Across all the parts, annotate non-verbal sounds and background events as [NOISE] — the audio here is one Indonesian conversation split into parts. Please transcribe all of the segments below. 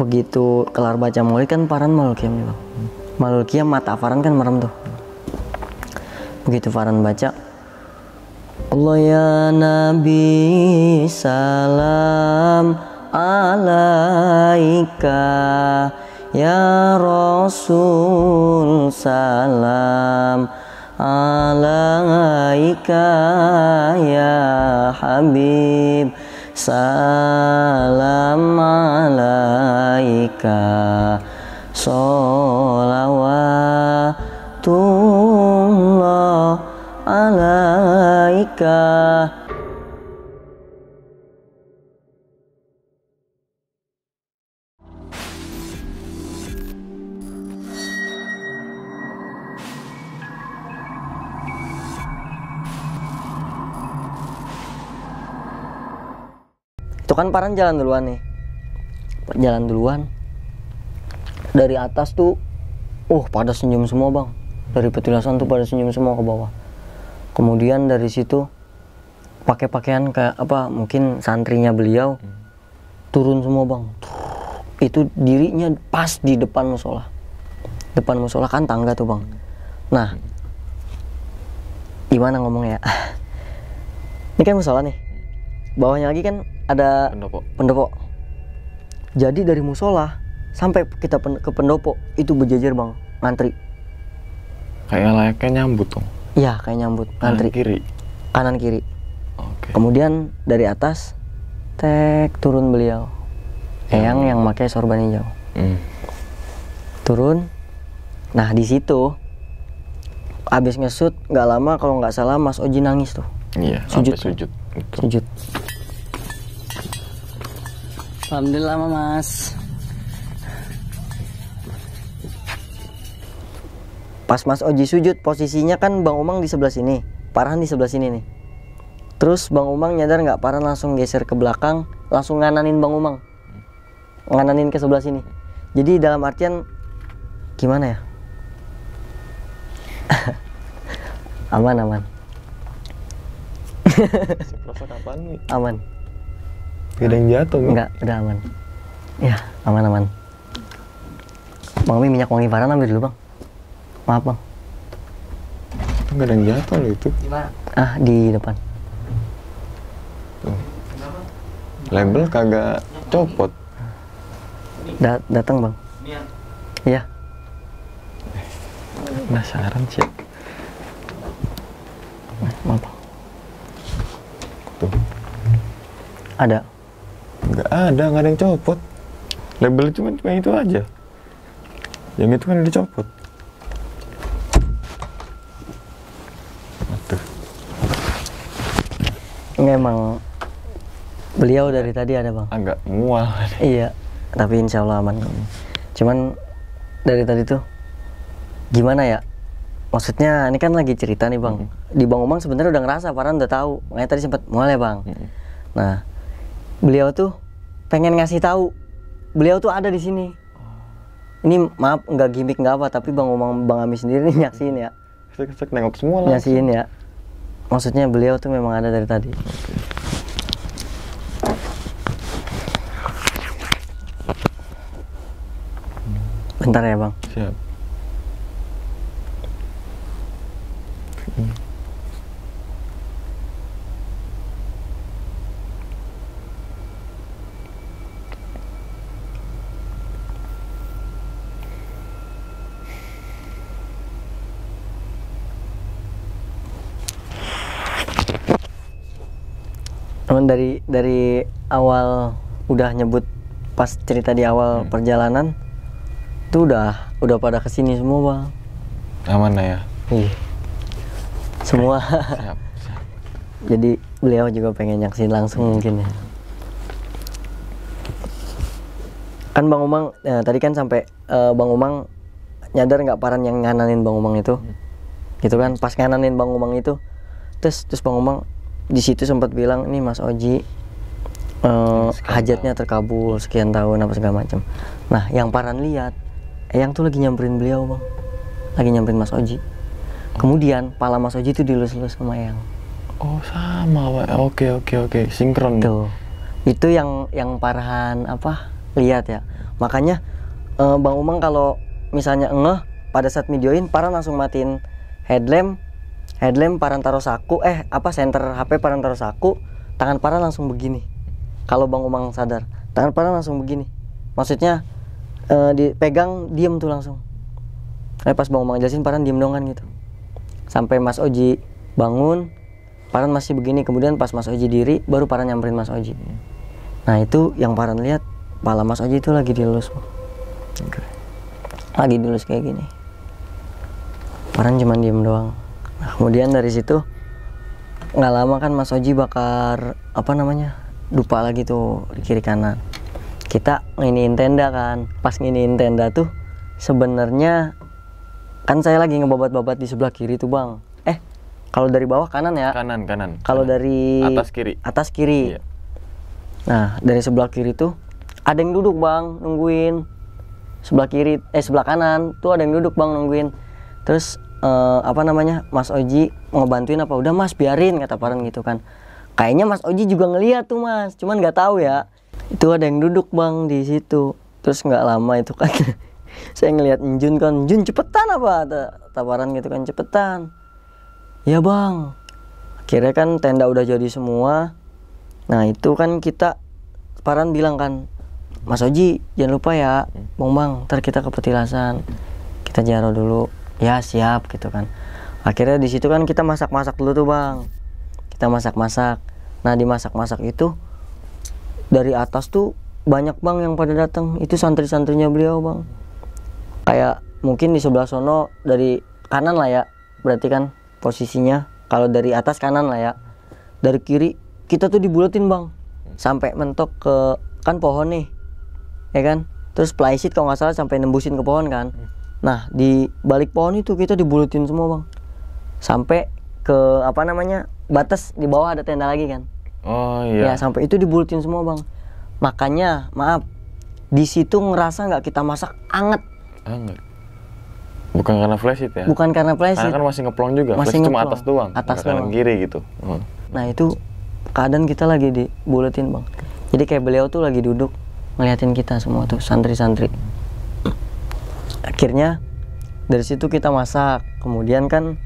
begitu kelar baca maulid kan Farhan malu kiam juga malu kiam mata Farhan kan merem tuh begitu Farhan baca Allah ya Nabi salam alaika ya Rasul salam alaika ya Habib Salam alaika Salawatullah alaika itu kan Paran jalan duluan nih. Jalan duluan. Dari atas tuh uh pada senyum semua, Bang. Dari petilasan tuh pada senyum semua ke bawah. Kemudian dari situ pakai pakaian kayak apa mungkin santrinya beliau hmm. turun semua bang itu dirinya pas di depan musola depan musola kan tangga tuh bang nah gimana ngomongnya [LAUGHS] ini kan musola nih bawahnya lagi kan ada pendopo. pendopo. Jadi dari musola sampai kita pen ke pendopo itu berjejer bang, ngantri. Kayak layaknya nyambut tuh. Iya, kayak nyambut, ngantri. Kanan kiri. Kanan kiri. Okay. Kemudian dari atas tek turun beliau. Eyang yang pakai sorban hijau. Hmm. Turun. Nah, di situ abis ngesut nggak lama kalau nggak salah Mas Oji nangis tuh. Iya, sujud. sujud. Sujud. Alhamdulillah mas Pas Mas Oji sujud posisinya kan Bang Umang di sebelah sini Parhan di sebelah sini nih Terus Bang Umang nyadar nggak Parhan langsung geser ke belakang Langsung ngananin Bang Umang Ngananin ke sebelah sini Jadi dalam artian Gimana ya [LAUGHS] Aman aman Aman Gak ada yang jatuh. Enggak, udah aman. Ya, aman-aman. Bang Umi minyak wangi parah ambil dulu, Bang. Maaf, Bang. Enggak ada yang jatuh loh itu. Gimana? Ah, di depan. Tuh. Label kagak copot. Da datang, Bang. Iya. Penasaran sih. Nah, maaf. Bang. Tuh. Ada nggak ada nggak ada yang copot label cuma cuma itu aja yang itu kan udah copot Atuh. emang beliau dari tadi ada bang agak mual [LAUGHS] iya tapi insya Allah aman cuman dari tadi tuh gimana ya maksudnya ini kan lagi cerita nih bang di bang Umang sebenarnya udah ngerasa Farhan udah tahu makanya tadi sempat ya bang nah beliau tuh pengen ngasih tahu beliau tuh ada di sini ini maaf nggak gimmick nggak apa tapi bang omong bang Ami sendiri nih nyaksiin ya sek, sek nengok semua lah nyaksiin ya maksudnya beliau tuh memang ada dari tadi bentar ya bang siap Cuman dari dari awal udah nyebut pas cerita di awal hmm. perjalanan tuh udah udah pada kesini semua bang. Aman lah ya. Iya. Semua. siap, [LAUGHS] Jadi beliau juga pengen nyaksin langsung mungkin ya. Kan Bang Umang, ya, tadi kan sampai uh, Bang Umang nyadar nggak paran yang ngananin Bang Umang itu, hmm. gitu kan? Pas ngananin Bang Umang itu, terus terus Bang Umang di situ sempat bilang nih Mas Oji uh, hajatnya terkabul sekian tahun apa segala macam. Nah, yang Paran lihat, yang tuh lagi nyamperin beliau, Bang. Lagi nyamperin Mas Oji. Kemudian pala Mas Oji itu dilus-lus sama yang. Oh, sama. Oke, oke, oke. Sinkron. Tuh. Itu yang yang Parhan apa? Lihat ya. Makanya uh, Bang Umang kalau misalnya ngeh pada saat videoin paran langsung matiin headlamp headlamp paran taruh saku eh apa center HP paran taruh saku tangan paran langsung begini kalau Bang Umang sadar tangan paran langsung begini maksudnya eh, dipegang diem tuh langsung eh pas Bang Umang jelasin paran diem dongan gitu sampai Mas Oji bangun paran masih begini kemudian pas Mas Oji diri baru paran nyamperin Mas Oji nah itu yang paran lihat pala Mas Oji itu lagi dilus lagi dilus kayak gini paran cuma diem doang kemudian dari situ nggak lama kan Mas Oji bakar apa namanya dupa lagi tuh di kiri kanan kita ini tenda kan pas nginiin tenda tuh sebenarnya kan saya lagi ngebabat-babat di sebelah kiri tuh bang eh kalau dari bawah kanan ya kanan kanan kalau dari atas kiri atas kiri iya. nah dari sebelah kiri tuh ada yang duduk bang nungguin sebelah kiri eh sebelah kanan tuh ada yang duduk bang nungguin terus uh, apa namanya Mas Oji ngebantuin apa udah Mas biarin kata Paran gitu kan kayaknya Mas Oji juga ngeliat tuh Mas cuman nggak tahu ya itu ada yang duduk bang di situ terus nggak lama itu kan [LAUGHS] saya ngelihat Jun kan Jun cepetan apa tawaran gitu kan cepetan ya bang akhirnya kan tenda udah jadi semua nah itu kan kita Paran bilang kan Mas Oji jangan lupa ya bang bang ntar kita ke petilasan kita jaro dulu ya siap gitu kan akhirnya di situ kan kita masak-masak dulu tuh bang kita masak-masak nah di masak-masak itu dari atas tuh banyak bang yang pada datang itu santri-santrinya beliau bang kayak mungkin di sebelah sono dari kanan lah ya berarti kan posisinya kalau dari atas kanan lah ya dari kiri kita tuh dibulatin bang sampai mentok ke kan pohon nih ya kan terus flysheet kalau nggak salah sampai nembusin ke pohon kan Nah, di balik pohon itu kita dibulutin semua, Bang. Sampai ke apa namanya? batas di bawah ada tenda lagi kan. Oh iya. Ya, sampai itu dibulutin semua, Bang. Makanya, maaf. Di situ ngerasa nggak kita masak anget. Anget. Bukan karena flash ya? Bukan karena flash Karena kan masih ngeplong juga. Masih ngeplong. cuma atas doang. Atas doang. Kanan kiri gitu. Hmm. Nah, itu keadaan kita lagi dibulutin Bang. Jadi kayak beliau tuh lagi duduk ngeliatin kita semua tuh santri-santri akhirnya dari situ kita masak kemudian kan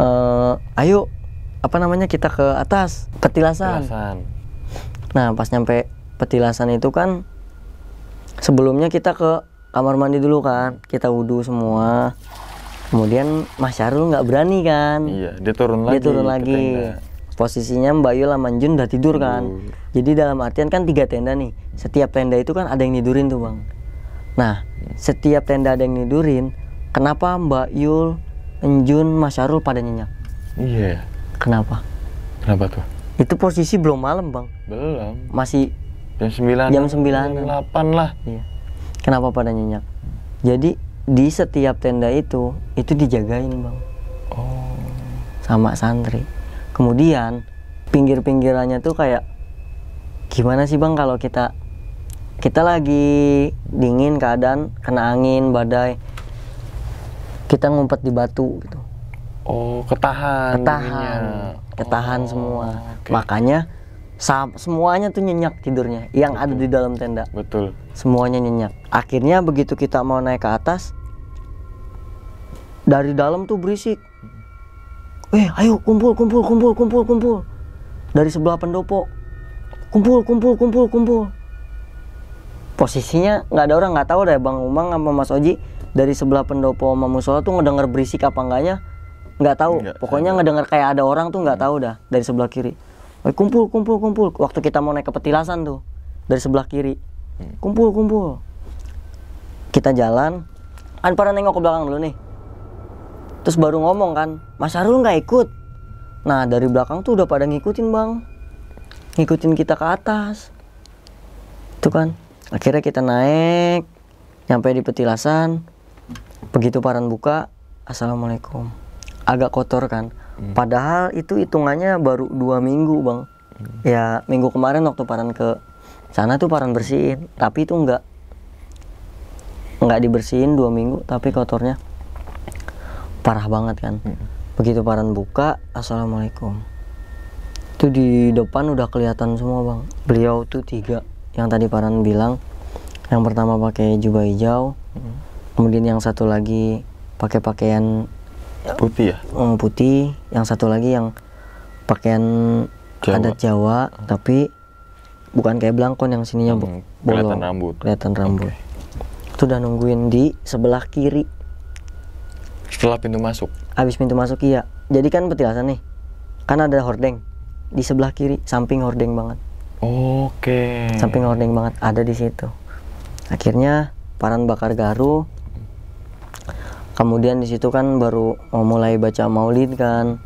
uh, ayo apa namanya kita ke atas petilasan. petilasan nah pas nyampe petilasan itu kan sebelumnya kita ke kamar mandi dulu kan kita wudhu semua kemudian Mas Syarul nggak berani kan iya dia turun lagi dia turun lagi posisinya Mbak Yul sama Jun udah tidur kan jadi dalam artian kan tiga tenda nih setiap tenda itu kan ada yang tidurin tuh bang Nah, setiap tenda ada yang nidurin, kenapa Mbak Yul, Enjun, Mas Arul pada nyenyak? Iya. Yeah. Kenapa? Kenapa tuh? Itu posisi belum malam, Bang. Belum. Masih jam 9. Jam 9. Jam 8 lah. Iya. Kenapa pada nyenyak? Jadi di setiap tenda itu itu dijagain, Bang. Oh. Sama santri. Kemudian pinggir-pinggirannya tuh kayak gimana sih, Bang, kalau kita kita lagi dingin keadaan kena angin badai kita ngumpet di batu gitu oh ketahan ketahan dinginnya. ketahan oh, semua okay. makanya semuanya tuh nyenyak tidurnya yang betul. ada di dalam tenda betul semuanya nyenyak akhirnya begitu kita mau naik ke atas dari dalam tuh berisik hmm. eh ayo kumpul kumpul kumpul kumpul kumpul dari sebelah pendopo kumpul kumpul kumpul kumpul posisinya nggak ada orang nggak tahu deh bang Umang sama Mas Oji dari sebelah pendopo sama musola tuh ngedenger berisik apa enggaknya nggak tahu Enggak, pokoknya enggak. ngedenger kayak ada orang tuh nggak tahu dah dari sebelah kiri kumpul kumpul kumpul waktu kita mau naik ke petilasan tuh dari sebelah kiri hmm. kumpul kumpul kita jalan kan pernah nengok ke belakang dulu nih terus baru ngomong kan Mas Arul nggak ikut nah dari belakang tuh udah pada ngikutin bang ngikutin kita ke atas tuh kan akhirnya kita naik sampai di petilasan begitu paran buka assalamualaikum agak kotor kan hmm. padahal itu hitungannya baru dua minggu bang hmm. ya minggu kemarin waktu paran ke sana tuh paran bersihin tapi itu enggak enggak dibersihin dua minggu tapi kotornya parah banget kan hmm. begitu paran buka assalamualaikum itu di depan udah kelihatan semua bang beliau tuh tiga yang tadi Paran bilang yang pertama pakai jubah hijau kemudian yang satu lagi pakai pakaian putih ya oh, putih yang satu lagi yang pakaian Jawa. adat Jawa tapi bukan kayak belangkon yang sininya hmm, kelihatan rambut kelihatan rambut okay. itu udah nungguin di sebelah kiri setelah pintu masuk habis pintu masuk iya jadi kan petilasan nih kan ada hordeng di sebelah kiri samping hordeng banget Oke. Okay. Samping ordeng banget ada di situ. Akhirnya Paran Bakar Garu. Kemudian di situ kan baru oh, mulai baca Maulid kan.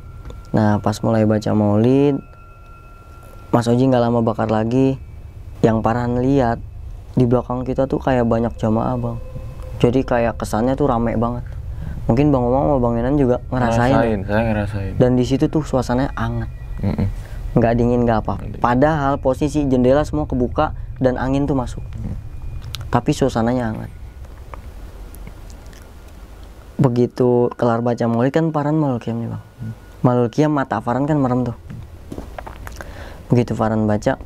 Nah pas mulai baca Maulid, Mas Oji nggak lama bakar lagi. Yang Paran lihat di belakang kita tuh kayak banyak jamaah bang. Jadi kayak kesannya tuh rame banget. Mungkin Bang Omang sama Bang Enan juga ngerasain. Ngerasain, saya ngerasain. Dan di situ tuh suasananya anget. Mm -mm nggak dingin nggak apa padahal posisi jendela semua kebuka dan angin tuh masuk hmm. tapi suasananya hangat begitu kelar baca mulai kan paran malukiam kiam nih bang hmm. malukiam kiam mata Faran kan merem tuh begitu Faran baca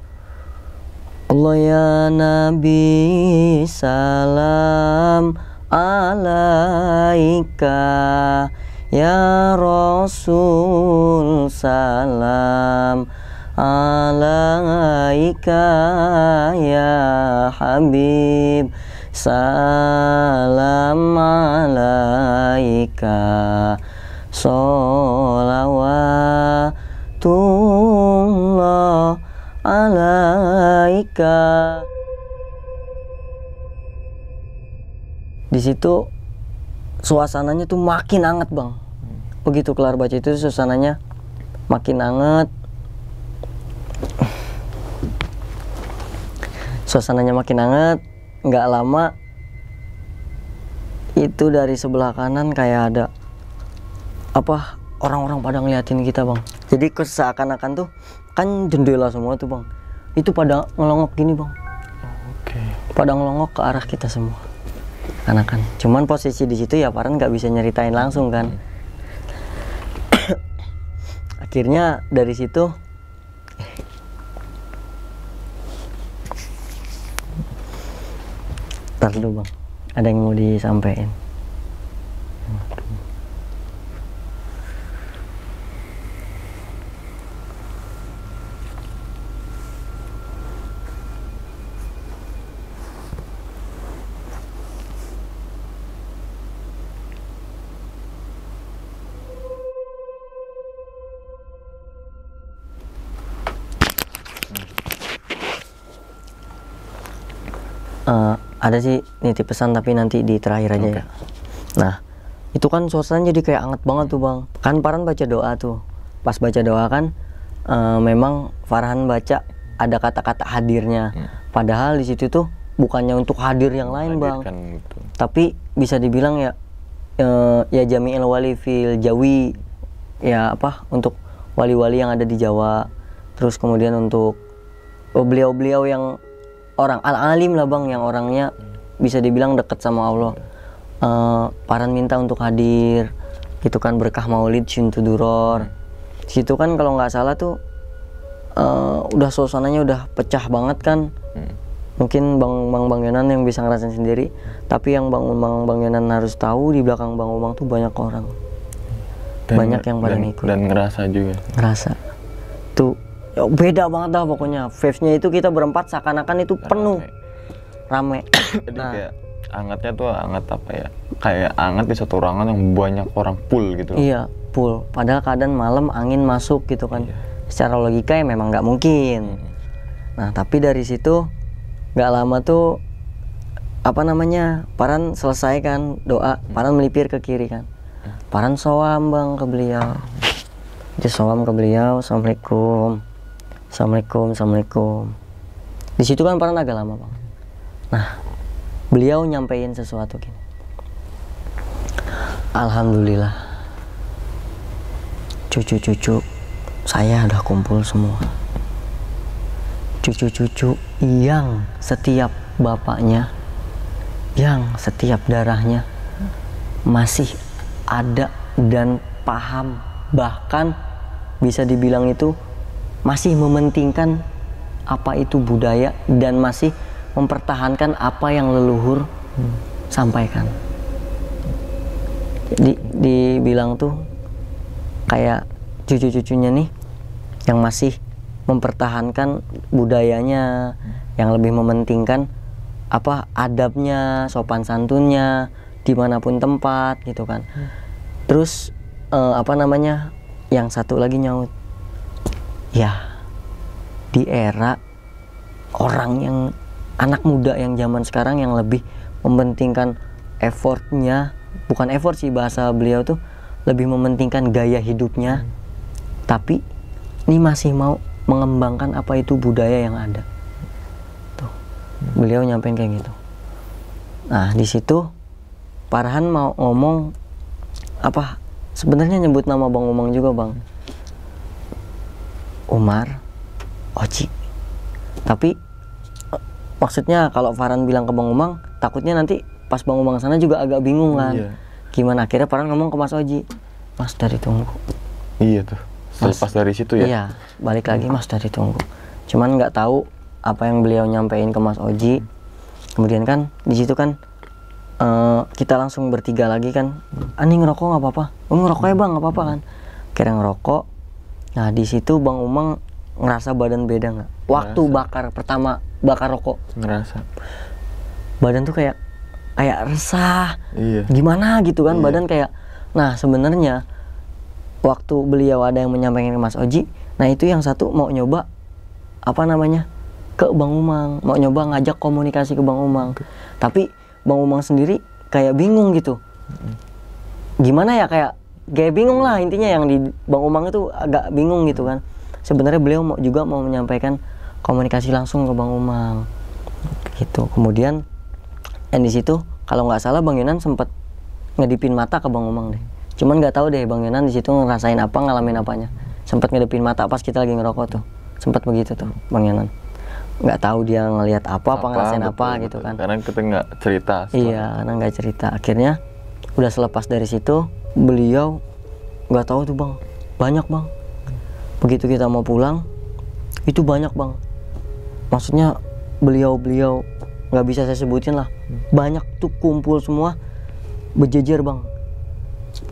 Allah ya Nabi salam alaika Ya Rasul salam alaika ya Habib Salam alaika Salawatullah alaika Di situ suasananya tuh makin hangat bang begitu kelar baca itu suasananya makin anget suasananya makin anget nggak lama itu dari sebelah kanan kayak ada apa orang-orang pada ngeliatin kita bang jadi seakan-akan tuh kan jendela semua tuh bang itu pada ngelongok gini bang okay. pada ngelongok ke arah kita semua anak kan cuman posisi di situ ya Paran nggak bisa nyeritain langsung kan hmm akhirnya dari situ Ntar dulu bang, ada yang mau disampaikan. ada sih nitip pesan tapi nanti di terakhir aja okay. ya. Nah, itu kan suasananya jadi kayak anget banget tuh bang. Kan Farhan baca doa tuh. Pas baca doa kan, uh, memang Farhan baca ada kata-kata hadirnya. Hmm. Padahal di situ tuh bukannya untuk hadir yang lain Hadirkan bang. Itu. Tapi bisa dibilang ya, uh, ya jami'il wali fil jawi ya apa untuk wali-wali yang ada di Jawa. Terus kemudian untuk beliau-beliau yang orang al-alim lah bang yang orangnya bisa dibilang dekat sama Allah. Uh, paran minta untuk hadir itu kan berkah maulid syuntu duror situ kan kalau nggak salah tuh uh, udah suasananya udah pecah banget kan mungkin bang bang bang Yonan yang bisa ngerasain sendiri tapi yang bang bang bang Yonan harus tahu di belakang bang Umang tuh banyak orang dan, banyak yang pada ikut dan ngerasa juga ngerasa tuh ya beda banget dah pokoknya nya itu kita berempat seakan-akan itu penuh rame, [COUGHS] Jadi nah. kayak angetnya tuh anget apa ya kayak anget di satu ruangan yang banyak orang full gitu iya full padahal keadaan malam angin masuk gitu kan iya. secara logika ya memang nggak mungkin hmm. nah tapi dari situ nggak lama tuh apa namanya Paran selesaikan doa hmm. Paran melipir ke kiri kan hmm. Paran soam bang ke beliau Jadi soam ke beliau assalamualaikum assalamualaikum assalamualaikum di situ kan pernah agak lama bang nah beliau nyampein sesuatu gini alhamdulillah cucu-cucu saya udah kumpul semua cucu-cucu yang setiap bapaknya yang setiap darahnya masih ada dan paham bahkan bisa dibilang itu masih mementingkan apa itu budaya dan masih mempertahankan apa yang leluhur hmm. sampaikan. jadi dibilang tuh kayak cucu-cucunya nih yang masih mempertahankan budayanya, yang lebih mementingkan apa adabnya, sopan santunnya dimanapun tempat gitu kan. Hmm. Terus eh, apa namanya? Yang satu lagi nyaut ya di era orang yang anak muda yang zaman sekarang yang lebih mementingkan effortnya bukan effort sih bahasa beliau tuh lebih mementingkan gaya hidupnya hmm. tapi ini masih mau mengembangkan apa itu budaya yang ada tuh hmm. beliau nyampein kayak gitu nah di situ Parhan mau ngomong apa sebenarnya nyebut nama bang Umang juga bang hmm Umar, Oci. Tapi eh, maksudnya kalau Farhan bilang ke Bang Umang, takutnya nanti pas Bang Umang sana juga agak bingung kan. Iya. Gimana akhirnya Farhan ngomong ke Mas Oji, Mas dari tunggu. Iya tuh. Selepas dari situ ya. Iya, balik lagi Mas dari tunggu. Cuman nggak tahu apa yang beliau nyampein ke Mas Oji. Kemudian kan di situ kan uh, kita langsung bertiga lagi kan. Ani ah, ngerokok nggak apa-apa. Oh, ngerokok ya bang nggak apa-apa kan. Kira ngerokok Nah di situ Bang Umang ngerasa badan beda nggak? Waktu bakar pertama bakar rokok. Ngerasa. Badan tuh kayak kayak resah. Iya. Gimana gitu kan iya. badan kayak. Nah sebenarnya waktu beliau ada yang menyampaikan ke Mas Oji, nah itu yang satu mau nyoba apa namanya ke Bang Umang, mau nyoba ngajak komunikasi ke Bang Umang. Tapi Bang Umang sendiri kayak bingung gitu. Gimana ya kayak kayak bingung lah intinya yang di Bang Umang itu agak bingung gitu kan sebenarnya beliau mau, juga mau menyampaikan komunikasi langsung ke Bang Umang gitu kemudian dan di situ kalau nggak salah Bang Yunan sempat ngedipin mata ke Bang Umang deh cuman nggak tahu deh Bang Yunan di situ ngerasain apa ngalamin apanya sempat ngedipin mata pas kita lagi ngerokok tuh sempat begitu tuh Bang Yunan nggak tahu dia ngelihat apa, apa apa ngerasain betul, apa gitu kan karena kita nggak cerita iya karena nggak cerita akhirnya udah selepas dari situ beliau nggak tahu tuh bang banyak bang begitu kita mau pulang itu banyak bang maksudnya beliau-beliau nggak bisa saya sebutin lah banyak tuh kumpul semua berjejer bang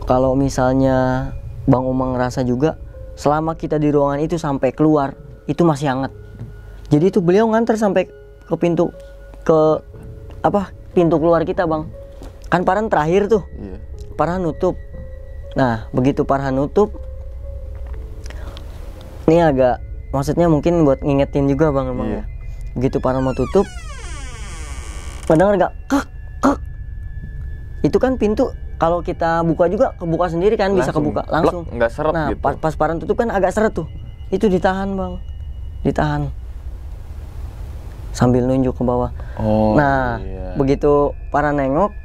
kalau misalnya bang Umang ngerasa juga selama kita di ruangan itu sampai keluar itu masih hangat jadi itu beliau nganter sampai ke pintu ke apa pintu keluar kita bang kan paran terakhir tuh yeah. paran nutup Nah, begitu Parhan nutup ini agak maksudnya mungkin buat ngingetin juga Bang Emang yeah. ya. Begitu Parhan mau tutup padahal gak kak kak itu kan pintu kalau kita buka juga kebuka sendiri kan langsung, bisa kebuka langsung seret nah gitu. pas, pas paran tutup kan agak seret tuh itu ditahan bang ditahan sambil nunjuk ke bawah oh, nah iya. begitu para nengok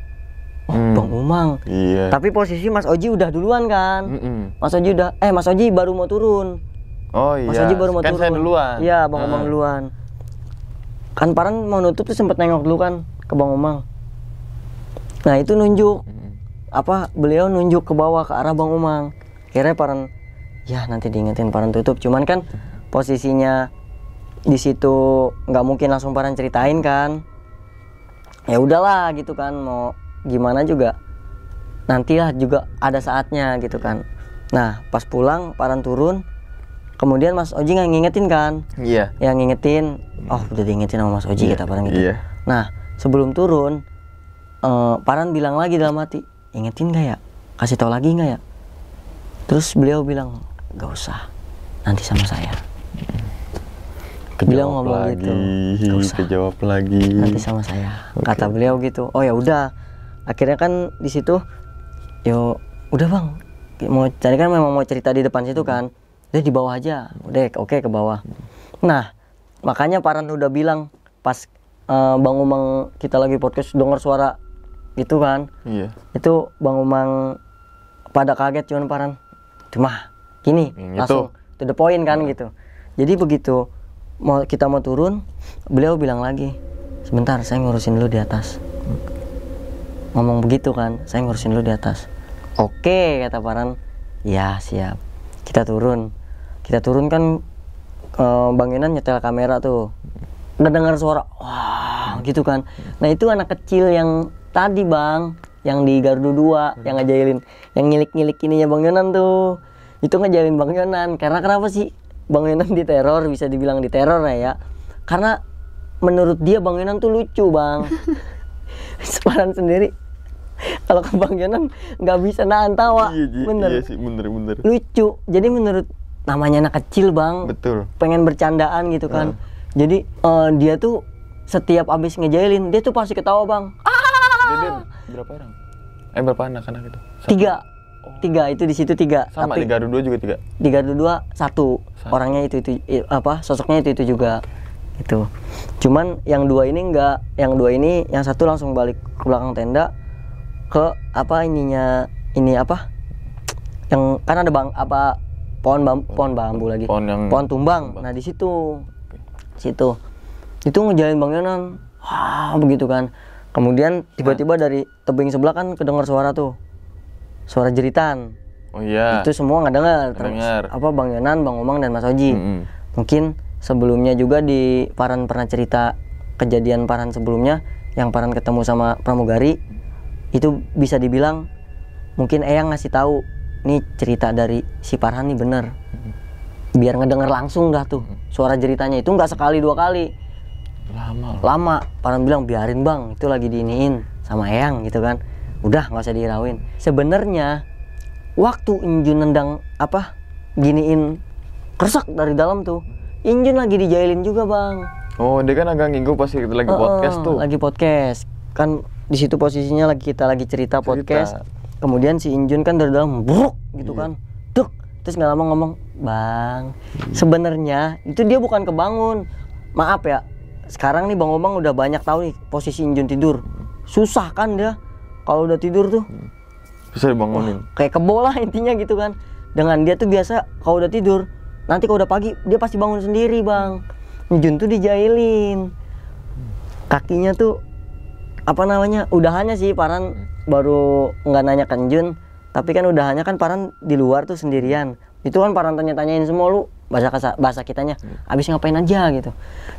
oh, hmm. Bang Umang. Iya. Tapi posisi Mas Oji udah duluan kan? Mm -mm. Mas Oji udah eh Mas Oji baru mau turun. Oh iya. Mas Oji baru mau kan turun. Kan saya duluan. Iya, Bang uh. Umang ah. duluan. Kan Paran mau nutup tuh sempat nengok dulu kan ke Bang Umang. Nah, itu nunjuk apa beliau nunjuk ke bawah ke arah Bang Umang. Kira Paran ya nanti diingetin Paran tutup. Cuman kan posisinya di situ nggak mungkin langsung Paran ceritain kan. Ya udahlah gitu kan mau gimana juga nantilah juga ada saatnya gitu kan nah pas pulang paran turun kemudian Mas Oji nggak ngingetin kan iya yeah. yang ngingetin oh udah diingetin sama Mas Oji yeah. kata paran gitu yeah. nah sebelum turun uh, paran bilang lagi dalam hati ingetin gak ya kasih tau lagi nggak ya terus beliau bilang gak usah nanti sama saya beliau ngomong gitu, lagi, gitu usah kejawab lagi nanti sama saya okay. kata beliau gitu oh ya udah akhirnya kan di situ yo udah bang mau cari kan memang mau cerita di depan situ kan udah di bawah aja udah oke okay, ke bawah nah makanya Paran udah bilang pas uh, Bang Umang kita lagi podcast dengar suara gitu kan iya itu Bang Umang pada kaget cuman Paran cuma gini hmm, langsung itu. to the point kan gitu jadi begitu mau kita mau turun beliau bilang lagi sebentar saya ngurusin dulu di atas ngomong begitu kan saya ngurusin lu di atas oke okay, kata Paran ya siap kita turun kita turun kan uh, Bang Enan nyetel kamera tuh dengar suara wah gitu kan nah itu anak kecil yang tadi bang yang di Gardu 2 yang ngajailin yang ngilik-ngilik ininya Bang Yonan tuh itu ngejailin Bang Yonan karena kenapa sih Bang Yonan diteror bisa dibilang diteror lah ya karena menurut dia Bang Yonan tuh lucu bang Separan [LAUGHS] sendiri kalau Bang nggak bisa nahan tawa iya, iya, bener iya sih bener bener lucu jadi menurut namanya anak kecil bang betul pengen bercandaan gitu kan uh. jadi uh, dia tuh setiap abis ngejailin dia tuh pasti ketawa bang dia, ah! berapa orang eh berapa anak-anak itu Satu. tiga oh. tiga itu di situ tiga sama tapi di Gardu dua juga tiga di Gardu dua satu. satu orangnya itu itu apa sosoknya itu itu juga itu cuman yang dua ini enggak yang dua ini yang satu langsung balik ke belakang tenda ke apa ininya ini apa yang kan ada bang apa pohon bambu, pohon bambu lagi pohon, yang pohon tumbang. tumbang nah di situ situ itu ngejalin bang Yonan ah begitu kan kemudian tiba-tiba dari tebing sebelah kan kedengar suara tuh suara jeritan oh iya itu semua nggak dengar terus apa bang Yonan bang Omang dan Mas Oji mm -hmm. mungkin sebelumnya juga di Paran pernah cerita kejadian Paran sebelumnya yang Paran ketemu sama pramugari itu bisa dibilang mungkin Eyang ngasih tahu nih cerita dari si Farhan nih bener hmm. biar ngedenger langsung dah tuh hmm. suara ceritanya itu nggak sekali dua kali lama lama Farhan bilang biarin bang itu lagi diiniin sama Eyang gitu kan udah nggak usah dirawin sebenarnya waktu Injun nendang apa giniin kersak dari dalam tuh Injun lagi dijailin juga bang oh dia kan agak nginggu pas kita lagi uh, podcast tuh lagi podcast kan di situ posisinya lagi kita lagi cerita, cerita. podcast kemudian si Injun kan dari dalam buruk gitu yeah. kan tuh terus nggak lama ngomong bang sebenarnya itu dia bukan kebangun maaf ya sekarang nih bang Omang udah banyak tahu nih posisi Injun tidur susah kan dia kalau udah tidur tuh bisa dibangunin Wah, kayak kebola intinya gitu kan dengan dia tuh biasa kalau udah tidur nanti kalau udah pagi dia pasti bangun sendiri bang Injun tuh dijailin kakinya tuh apa namanya udahannya sih Paran hmm. baru nggak nanya kanjun tapi kan udahannya kan Paran di luar tuh sendirian itu kan Paran tanya-tanyain semua lu bahasa kasa, bahasa kitanya hmm. abis ngapain aja gitu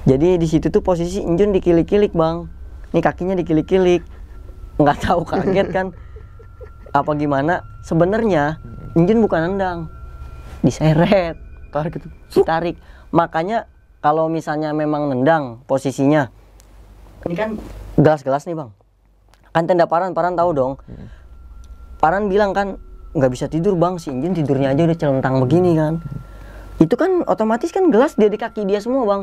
jadi di situ tuh posisi Injun dikilik-kilik bang ini kakinya dikilik-kilik nggak tahu kaget kan apa gimana sebenarnya Injun hmm. bukan nendang diseret tarik itu ditarik makanya kalau misalnya memang nendang posisinya ini kan gelas-gelas nih bang kan tenda paran paran tahu dong hmm. paran bilang kan nggak bisa tidur bang si injin tidurnya aja udah celentang begini kan itu kan otomatis kan gelas dia di kaki dia semua bang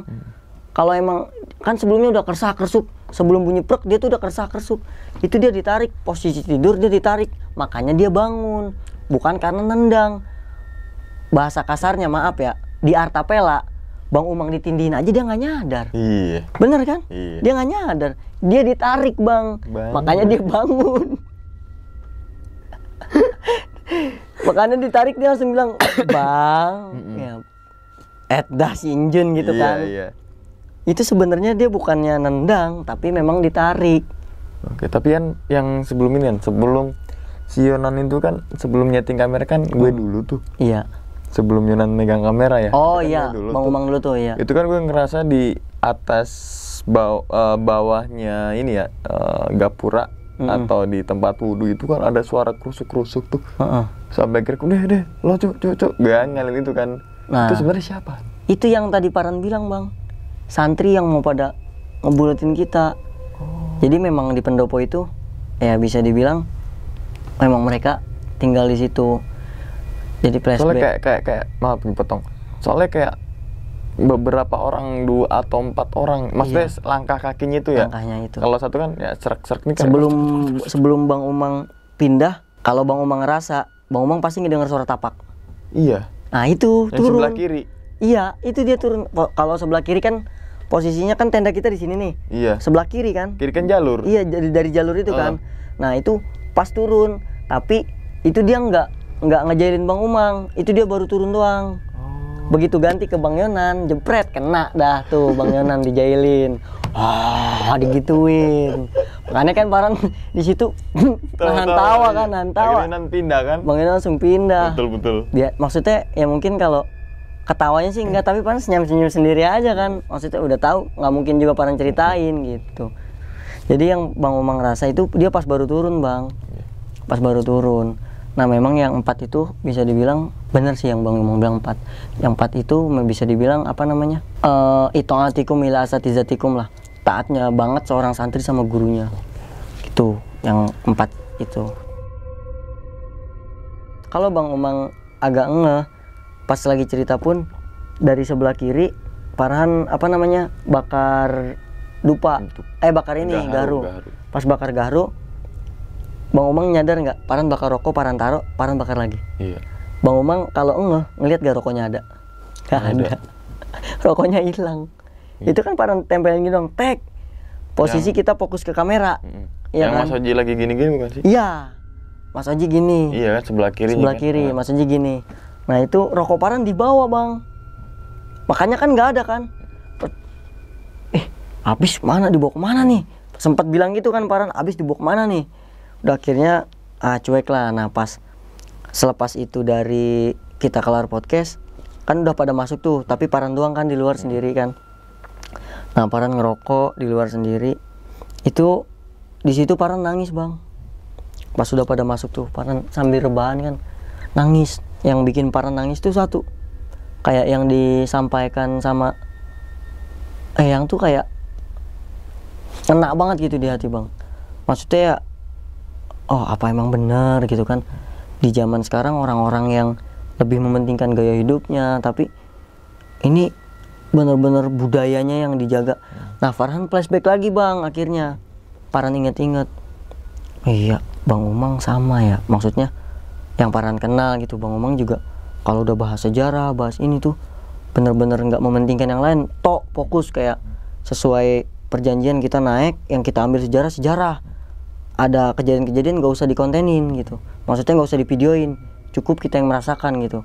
kalau emang kan sebelumnya udah kersak kersuk sebelum bunyi prek dia tuh udah kersak kersuk itu dia ditarik posisi tidur dia ditarik makanya dia bangun bukan karena nendang bahasa kasarnya maaf ya di artapela Bang Umang ditindihin aja dia nggak nyadar. Iya. Bener kan? Iya. Dia nggak nyadar. Dia ditarik bang. bang. Makanya dia bangun. Makanya ditarik dia langsung bilang, bang, ya, Edda Sinjun gitu iya, kan. Iya. Itu sebenarnya dia bukannya nendang, tapi memang ditarik. Oke, tapi kan yang sebelum ini kan, sebelum Sionan itu kan sebelum nyeting kamera kan gue hmm. dulu tuh. Iya sebelum Yunan megang kamera ya. Oh iya, mau Bang lu dulu tuh ya. Itu kan gue ngerasa di atas baw uh, bawahnya ini ya uh, gapura atau di tempat wudhu itu kan ada suara krusuk-krusuk tuh. Uh -uh. Sampai akhirnya deh deh, lo cuk cuk cuk ngalin itu kan. Nah, itu sebenarnya siapa? Itu yang tadi Paran bilang, Bang. Santri yang mau pada ngebulatin kita. Oh. Jadi memang di pendopo itu ya bisa dibilang memang mereka tinggal di situ jadi flashback soalnya kayak kayak kayak maaf dipotong soalnya kayak beberapa orang dua atau empat orang maksudnya iya. langkah kakinya itu ya langkahnya itu kalau satu kan ya serak-serak nih kan. sebelum kan. sebelum bang umang pindah kalau bang umang ngerasa bang umang pasti ngedenger suara tapak iya nah itu Yang turun sebelah kiri iya itu dia turun kalau sebelah kiri kan posisinya kan tenda kita di sini nih iya sebelah kiri kan kiri kan jalur iya dari dari jalur itu uh. kan nah itu pas turun tapi itu dia nggak nggak ngejailin Bang Umang itu dia baru turun doang oh. begitu ganti ke Bang Yonan jepret kena dah tuh Bang Yonan dijailin ah digituin makanya kan barang di situ [CLEARS THROAT] nahan tawa kan nahan tawa Bang Yonan pindah kan Bang Yonan langsung pindah betul betul dia maksudnya ya mungkin kalau ketawanya sih enggak tapi pan senyum senyum sendiri aja kan maksudnya udah tahu nggak mungkin juga parang ceritain gitu jadi yang bang Umang rasa itu dia pas baru turun bang pas baru turun Nah memang yang empat itu bisa dibilang benar sih yang bang ngomong bilang empat. Yang empat itu bisa dibilang apa namanya? Uh, eh, Itoatikum ila asatizatikum lah. Taatnya banget seorang santri sama gurunya. Itu yang empat itu. Kalau bang Umang agak ngeh pas lagi cerita pun dari sebelah kiri Farhan apa namanya bakar dupa eh bakar ini garu pas bakar garu Bang Umang nyadar nggak Paran bakar rokok, Paran taruh, Paran bakar lagi. Iya. Bang Umang kalau enggak ngelihat gak rokoknya ada? Gak ada. ada. [LAUGHS] rokoknya hilang. Iya. Itu kan Paran tempelin gitu dong, tek. Posisi yang, kita fokus ke kamera. Mm. ya yang kan? Mas Oji lagi gini-gini bukan sih? Iya. Mas Oji gini. Iya kan sebelah kiri. Sebelah kan? kiri, kan? Mas Oji gini. Nah itu rokok Paran dibawa bang. Makanya kan nggak ada kan. Eh, habis mana dibawa kemana nih? Sempat bilang gitu kan Paran, habis dibawa kemana nih? udah akhirnya ah, cuek lah nah pas selepas itu dari kita kelar podcast kan udah pada masuk tuh tapi Paran doang kan di luar hmm. sendiri kan nah Paran ngerokok di luar sendiri itu di situ Paran nangis bang pas sudah pada masuk tuh Paran sambil rebahan kan nangis yang bikin Paran nangis tuh satu kayak yang disampaikan sama eh yang tuh kayak enak banget gitu di hati bang maksudnya ya oh apa emang benar gitu kan di zaman sekarang orang-orang yang lebih mementingkan gaya hidupnya tapi ini benar-benar budayanya yang dijaga nah Farhan flashback lagi bang akhirnya Farhan inget-inget iya Bang Umang sama ya maksudnya yang Farhan kenal gitu Bang Umang juga kalau udah bahas sejarah bahas ini tuh benar-benar nggak mementingkan yang lain tok fokus kayak sesuai perjanjian kita naik yang kita ambil sejarah sejarah ada kejadian-kejadian gak usah dikontenin gitu maksudnya gak usah divideoin cukup kita yang merasakan gitu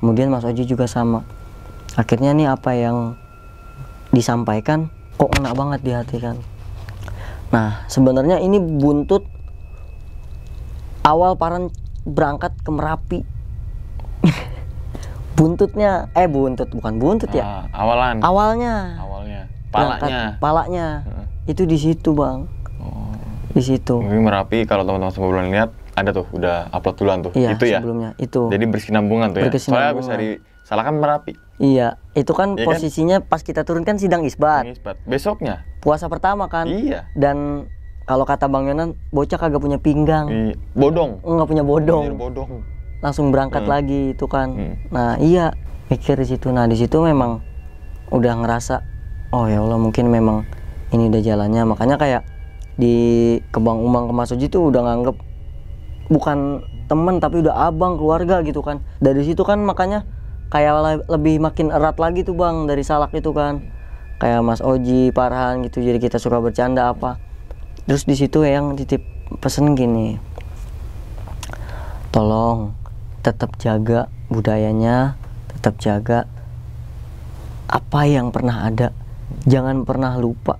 kemudian Mas Oji juga sama akhirnya nih apa yang disampaikan kok enak banget di hati kan nah sebenarnya ini buntut awal Paran berangkat ke Merapi [LAUGHS] buntutnya eh buntut bukan buntut ya ah, awalan awalnya awalnya palanya palanya itu di situ bang oh di situ. Mungkin Merapi kalau teman-teman semua belum lihat ada tuh udah upload duluan tuh. Iya, itu ya. Sebelumnya itu. Jadi bersinambungan tuh ya. Soalnya bisa disalahkan Merapi. Iya, itu kan iya kan? posisinya kan? pas kita turun kan sidang isbat. isbat. Besoknya puasa pertama kan. Iya. Dan kalau kata Bang Yonan, bocah kagak punya pinggang. Iya. Bodong. Enggak punya bodong. Iya, bodong. Langsung berangkat hmm. lagi itu kan. Hmm. Nah, iya mikir di situ. Nah, di situ memang udah ngerasa oh ya Allah mungkin memang ini udah jalannya. Makanya kayak di Kebang Umang kemas Mas tuh udah nganggep bukan temen tapi udah abang keluarga gitu kan dari situ kan makanya kayak lebih makin erat lagi tuh bang dari salak itu kan kayak Mas Oji Parhan gitu jadi kita suka bercanda apa terus di situ ya yang titip pesen gini tolong tetap jaga budayanya tetap jaga apa yang pernah ada jangan pernah lupa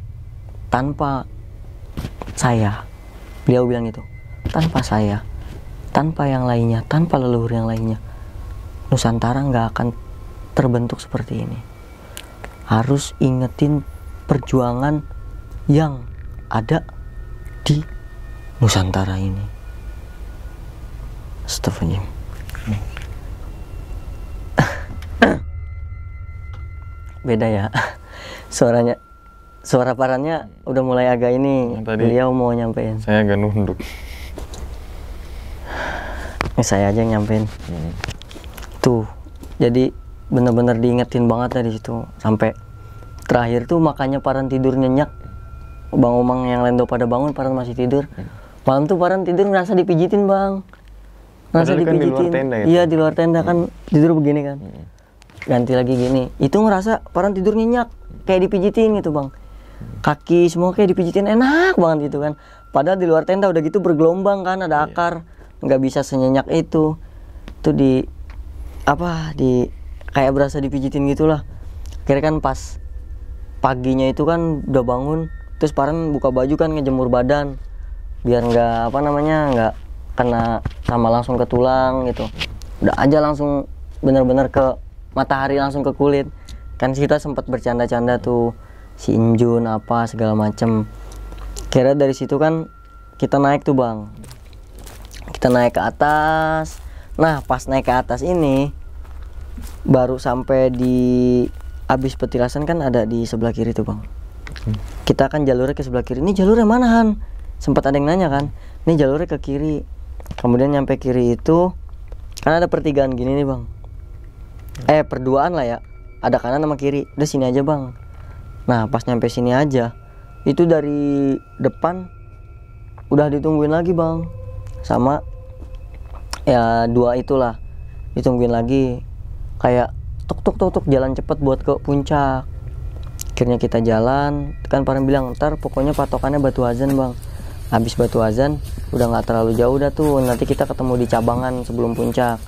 tanpa saya beliau bilang itu tanpa saya tanpa yang lainnya tanpa leluhur yang lainnya Nusantara nggak akan terbentuk seperti ini harus ingetin perjuangan yang ada di Nusantara ini Stephanie. beda ya suaranya suara parannya udah mulai agak ini. Tadi beliau mau nyampein. Saya agak nunduk. Ini saya aja yang nyampein. Hmm. Tuh, jadi bener-bener diingetin banget dari situ sampai terakhir tuh makanya Paran tidur nyenyak. Bang Omang yang lendo pada bangun, Paran masih tidur. Hmm. Malam tuh Paran tidur ngerasa dipijitin bang. Ngerasa Padahal dipijitin. Kan di luar gitu. Iya di luar tenda kan hmm. kan tidur begini kan. Hmm. Ganti lagi gini. Itu ngerasa Paran tidur nyenyak kayak dipijitin gitu bang kaki semua kayak dipijitin enak banget gitu kan padahal di luar tenda udah gitu bergelombang kan ada iya. akar nggak bisa senyenyak itu itu di apa di kayak berasa dipijitin gitulah kira kan pas paginya itu kan udah bangun terus paran buka baju kan ngejemur badan biar nggak apa namanya nggak kena sama langsung ke tulang gitu udah aja langsung bener-bener ke matahari langsung ke kulit kan kita sempat bercanda-canda tuh si Injun apa segala macem kira dari situ kan kita naik tuh bang kita naik ke atas nah pas naik ke atas ini baru sampai di abis petilasan kan ada di sebelah kiri tuh bang kita akan jalurnya ke sebelah kiri ini jalurnya mana Han sempat ada yang nanya kan ini jalurnya ke kiri kemudian nyampe kiri itu kan ada pertigaan gini nih bang eh perduaan lah ya ada kanan sama kiri udah sini aja bang Nah pas nyampe sini aja itu dari depan udah ditungguin lagi bang sama ya dua itulah ditungguin lagi kayak tok tok tok tok jalan cepet buat ke puncak akhirnya kita jalan kan parang bilang ntar pokoknya patokannya batu azan bang habis batu azan udah nggak terlalu jauh dah tuh nanti kita ketemu di cabangan sebelum puncak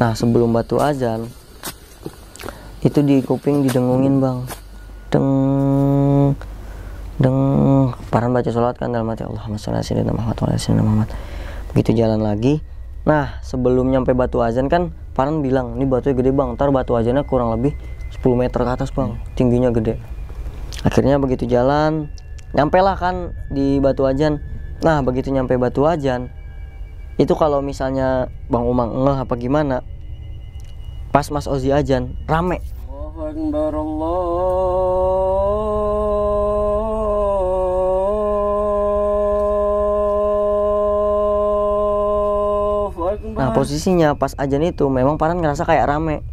nah sebelum batu azan itu di kuping didengungin bang deng deng para baca sholat kan dalam hati Allah sini Muhammad sini begitu jalan lagi nah sebelum nyampe batu azan kan Paran bilang ini batunya gede bang ntar batu azannya kurang lebih 10 meter ke atas bang tingginya gede akhirnya begitu jalan nyampe lah kan di batu azan. nah begitu nyampe batu azan, itu kalau misalnya Bang Umang ngeh apa gimana pas Mas Ozi ajan rame Nah posisinya pas ajan itu memang Paran ngerasa kayak rame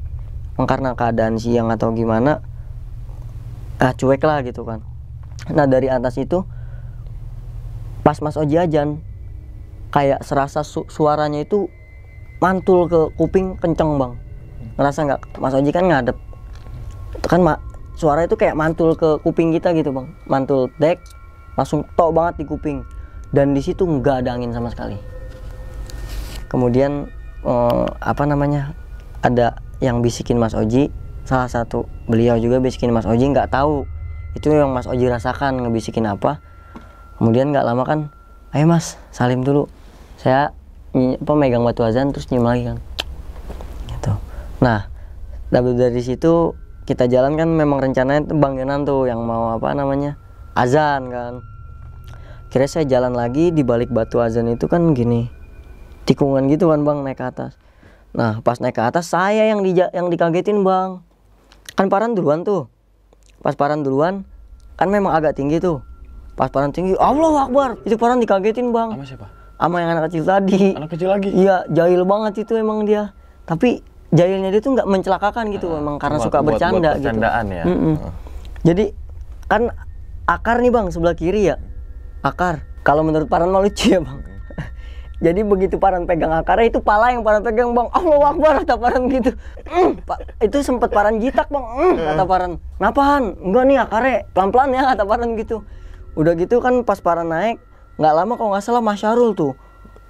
Karena keadaan siang atau gimana ah cuek lah gitu kan Nah dari atas itu Pas Mas Oji ajan Kayak serasa su suaranya itu mantul ke kuping kenceng bang Ngerasa nggak Mas Oji kan ngadep kan ma suara itu kayak mantul ke kuping kita gitu bang mantul dek langsung tok banget di kuping dan di situ nggak ada angin sama sekali kemudian eh, apa namanya ada yang bisikin Mas Oji salah satu beliau juga bisikin Mas Oji nggak tahu itu yang Mas Oji rasakan ngebisikin apa kemudian nggak lama kan ayo Mas salim dulu saya apa megang batu azan terus nyium lagi kan gitu nah dari dari situ kita jalan kan memang rencananya itu Bang Yonan tuh yang mau apa namanya azan kan kira saya jalan lagi di balik batu azan itu kan gini tikungan gitu kan bang naik ke atas nah pas naik ke atas saya yang di yang dikagetin bang kan paran duluan tuh pas paran duluan kan memang agak tinggi tuh pas paran tinggi Allah Akbar itu paran dikagetin bang sama siapa sama yang anak kecil tadi anak kecil lagi iya jahil banget itu emang dia tapi jahilnya dia tuh nggak mencelakakan gitu memang ah, karena buat, suka bercanda buat gitu. ya. Mm -mm. Jadi kan akar nih bang sebelah kiri ya akar. Kalau menurut Paran malu lucu ya bang. [LAUGHS] Jadi begitu Paran pegang akarnya itu pala yang Paran pegang bang. Allah oh, Akbar kata Paran gitu. Mm, pa itu sempet Paran jitak bang. Mm, kata eh. Paran. Napahan? Enggak nih akarnya pelan-pelan ya kata Paran gitu. Udah gitu kan pas Paran naik nggak lama kalau nggak salah Mas Syarul tuh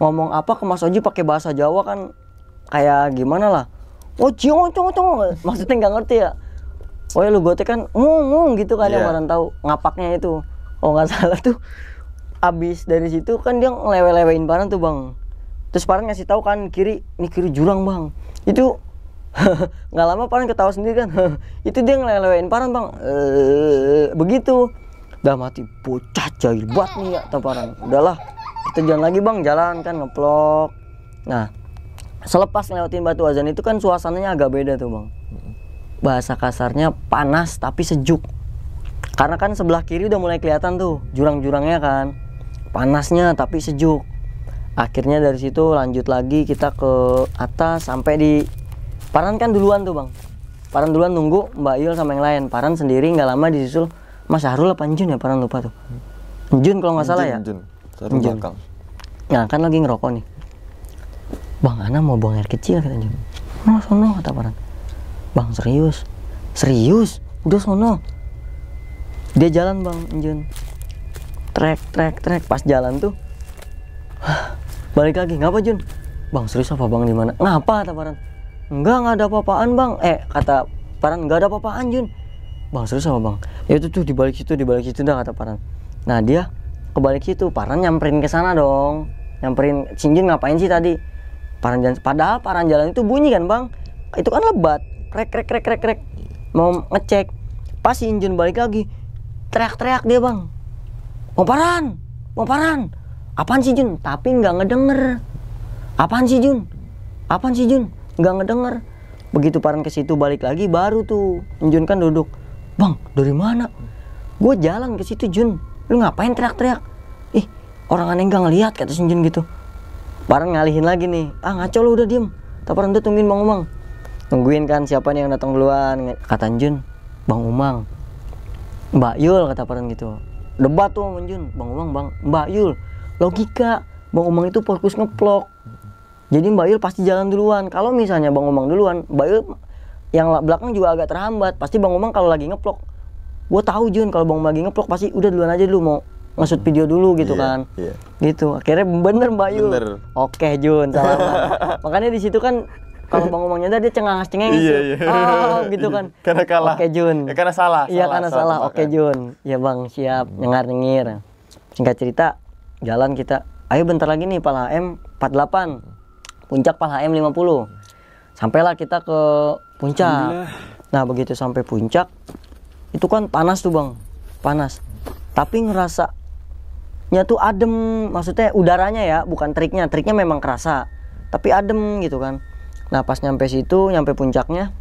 ngomong apa ke Mas Oji pakai bahasa Jawa kan kayak gimana lah oh cium cium cium maksudnya nggak ngerti ya oh ya lu gote kan ngung ngung gitu kan yeah. yang iya. orang tahu ngapaknya itu oh nggak [LAUGHS] salah tuh abis dari situ kan dia ngelewe-lewein barang tuh bang terus parang ngasih tahu kan kiri ini kiri jurang bang itu [LAUGHS] nggak lama parang ketawa sendiri kan [LAUGHS] itu dia ngelewei-lewein parang bang eee, eh, begitu udah mati bocah jahil buat nih ya parang udahlah kita jalan lagi bang jalan kan ngeplok nah selepas ngelewatin batu azan itu kan suasananya agak beda tuh bang bahasa kasarnya panas tapi sejuk karena kan sebelah kiri udah mulai kelihatan tuh jurang-jurangnya kan panasnya tapi sejuk akhirnya dari situ lanjut lagi kita ke atas sampai di Paran kan duluan tuh bang Paran duluan nunggu Mbak Yul sama yang lain Paran sendiri nggak lama disusul Mas Harul apa Jun ya Paran lupa tuh Jun kalau nggak salah ya Jun. Jun. Nah kan lagi ngerokok nih bang Ana mau buang air kecil katanya no sono kata Farhan bang serius serius udah sono dia jalan bang Jun trek trek trek pas jalan tuh balik lagi ngapa Jun bang serius apa bang di mana ngapa kata Farhan enggak nggak ada apa-apaan bang eh kata Farhan nggak ada apa-apaan Jun bang serius apa bang ya itu tuh di balik situ di balik situ dah kata Farhan nah dia kebalik situ Paran nyamperin ke sana dong nyamperin Cinjin ngapain sih tadi Paranjalan padahal paranjalan itu bunyi kan bang itu kan lebat krek krek krek krek krek mau ngecek pas injun balik lagi teriak-teriak dia bang mau ngoparan apaan sih Jun tapi nggak ngedenger apaan sih Jun apaan sih Jun nggak ngedenger begitu paran ke situ balik lagi baru tuh injun kan duduk bang dari mana gue jalan ke situ Jun lu ngapain teriak-teriak ih orang aneh nggak ngeliat kata si Jun gitu Paran ngalihin lagi nih ah ngaco lu udah diem Taparan tuh tungguin Bang Umang nungguin kan siapa nih yang datang duluan kata Jun Bang Umang Mbak Yul kata Paran gitu debat tuh sama Jun Bang Umang Bang Mbak Yul logika Bang Umang itu fokus ngeplok jadi Mbak Yul pasti jalan duluan kalau misalnya Bang Umang duluan Mbak Yul yang belakang juga agak terhambat pasti Bang Umang kalau lagi ngeplok gue tahu Jun kalau Bang Umang lagi ngeplok pasti udah duluan aja dulu mau ngasut video dulu gitu yeah, kan yeah. gitu akhirnya bener Mbak Yu bener. oke Jun salam [LAUGHS] makanya di situ kan kalau bang ngomongnya dia cengangas cengeng Yeah, yeah. Oh, gitu kan [LAUGHS] karena kalah oke Jun ya, karena salah iya karena salah, salah. oke Jun ya bang siap hmm. nyengar nyengir singkat cerita jalan kita ayo bentar lagi nih pala HM 48 puncak pala HM 50 sampailah kita ke puncak nah begitu sampai puncak itu kan panas tuh bang panas tapi ngerasa nya tuh adem maksudnya udaranya ya bukan triknya triknya memang kerasa tapi adem gitu kan nah pas nyampe situ nyampe puncaknya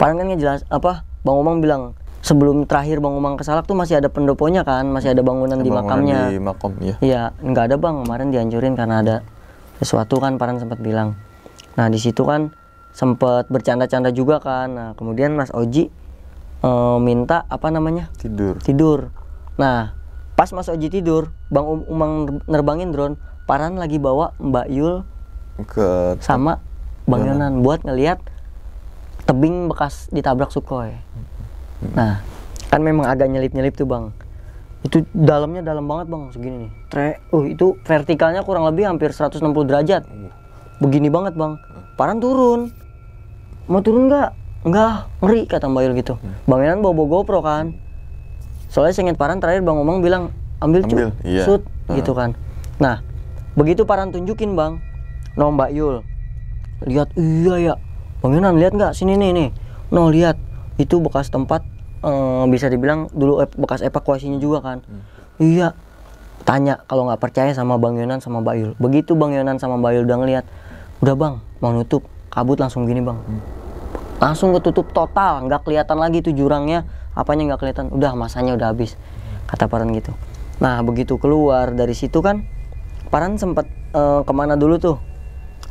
paling kan jelas apa bang Umang bilang sebelum terakhir bang Umang kesalak tuh masih ada pendoponya kan masih ada bangunan, bangunan di makamnya di makam ya iya nggak ada bang kemarin dihancurin karena ada sesuatu kan Paran sempat bilang nah di situ kan sempat bercanda-canda juga kan nah kemudian Mas Oji e, minta apa namanya tidur tidur nah Pas masuk Oji tidur, Bang um- Umang nerbangin drone, Paran lagi bawa Mbak Yul ke sama Bang Yonan buat ngelihat tebing bekas ditabrak Sukhoi. Hmm. Nah, kan memang agak nyelip-nyelip tuh, Bang. Itu dalamnya dalam banget, Bang, segini nih. Tre, uh itu vertikalnya kurang lebih hampir 160 derajat. Uh. Begini banget, Bang. Paran turun. Mau turun nggak? Nggak, ngeri kata Mbak Yul gitu. Hmm. Bang Yonan bawa, -bawa GoPro kan soalnya singkat paran terakhir bang omong bilang ambil, ambil cu, iya. shoot uh. gitu kan nah begitu paran tunjukin bang no mbak Yul lihat iya ya bang Yunan lihat nggak sini nih nih no lihat itu bekas tempat um, bisa dibilang dulu bekas evakuasinya juga kan hmm. iya tanya kalau nggak percaya sama bang Yunan sama Mbak Yul begitu bang Yunan sama Mbak Yul udah ngeliat udah bang mau nutup kabut langsung gini bang hmm langsung ketutup total nggak kelihatan lagi tuh jurangnya apanya nggak kelihatan udah masanya udah habis kata Paran gitu nah begitu keluar dari situ kan Paran sempat uh, eh, kemana dulu tuh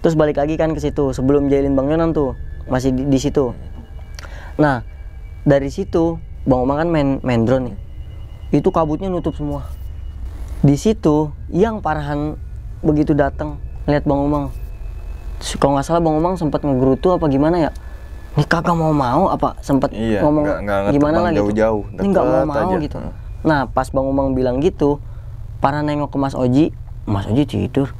terus balik lagi kan ke situ sebelum jailin Bang Yonan tuh masih di, di situ nah dari situ Bang Umang kan main, main drone nih itu kabutnya nutup semua di situ yang parahan begitu datang lihat Bang Umang kalau nggak salah Bang Umang sempat ngegerutu apa gimana ya ini kagak mau mau apa sempet iya, ngomong gak, gak gimana lagi? Gitu? jauh -jauh, ini nggak mau mau aja. gitu nah pas bang umang bilang gitu para nengok ke mas oji mas oji tidur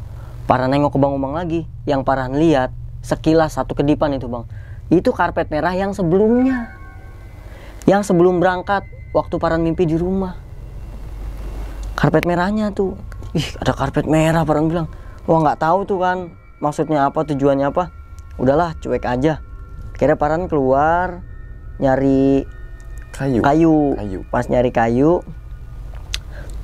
para nengok ke bang umang lagi yang parah lihat sekilas satu kedipan itu bang itu karpet merah yang sebelumnya yang sebelum berangkat waktu paran mimpi di rumah karpet merahnya tuh ih ada karpet merah paran bilang wah nggak tahu tuh kan maksudnya apa tujuannya apa udahlah cuek aja Kira Paran keluar nyari kayu kayu, kayu. pas nyari kayu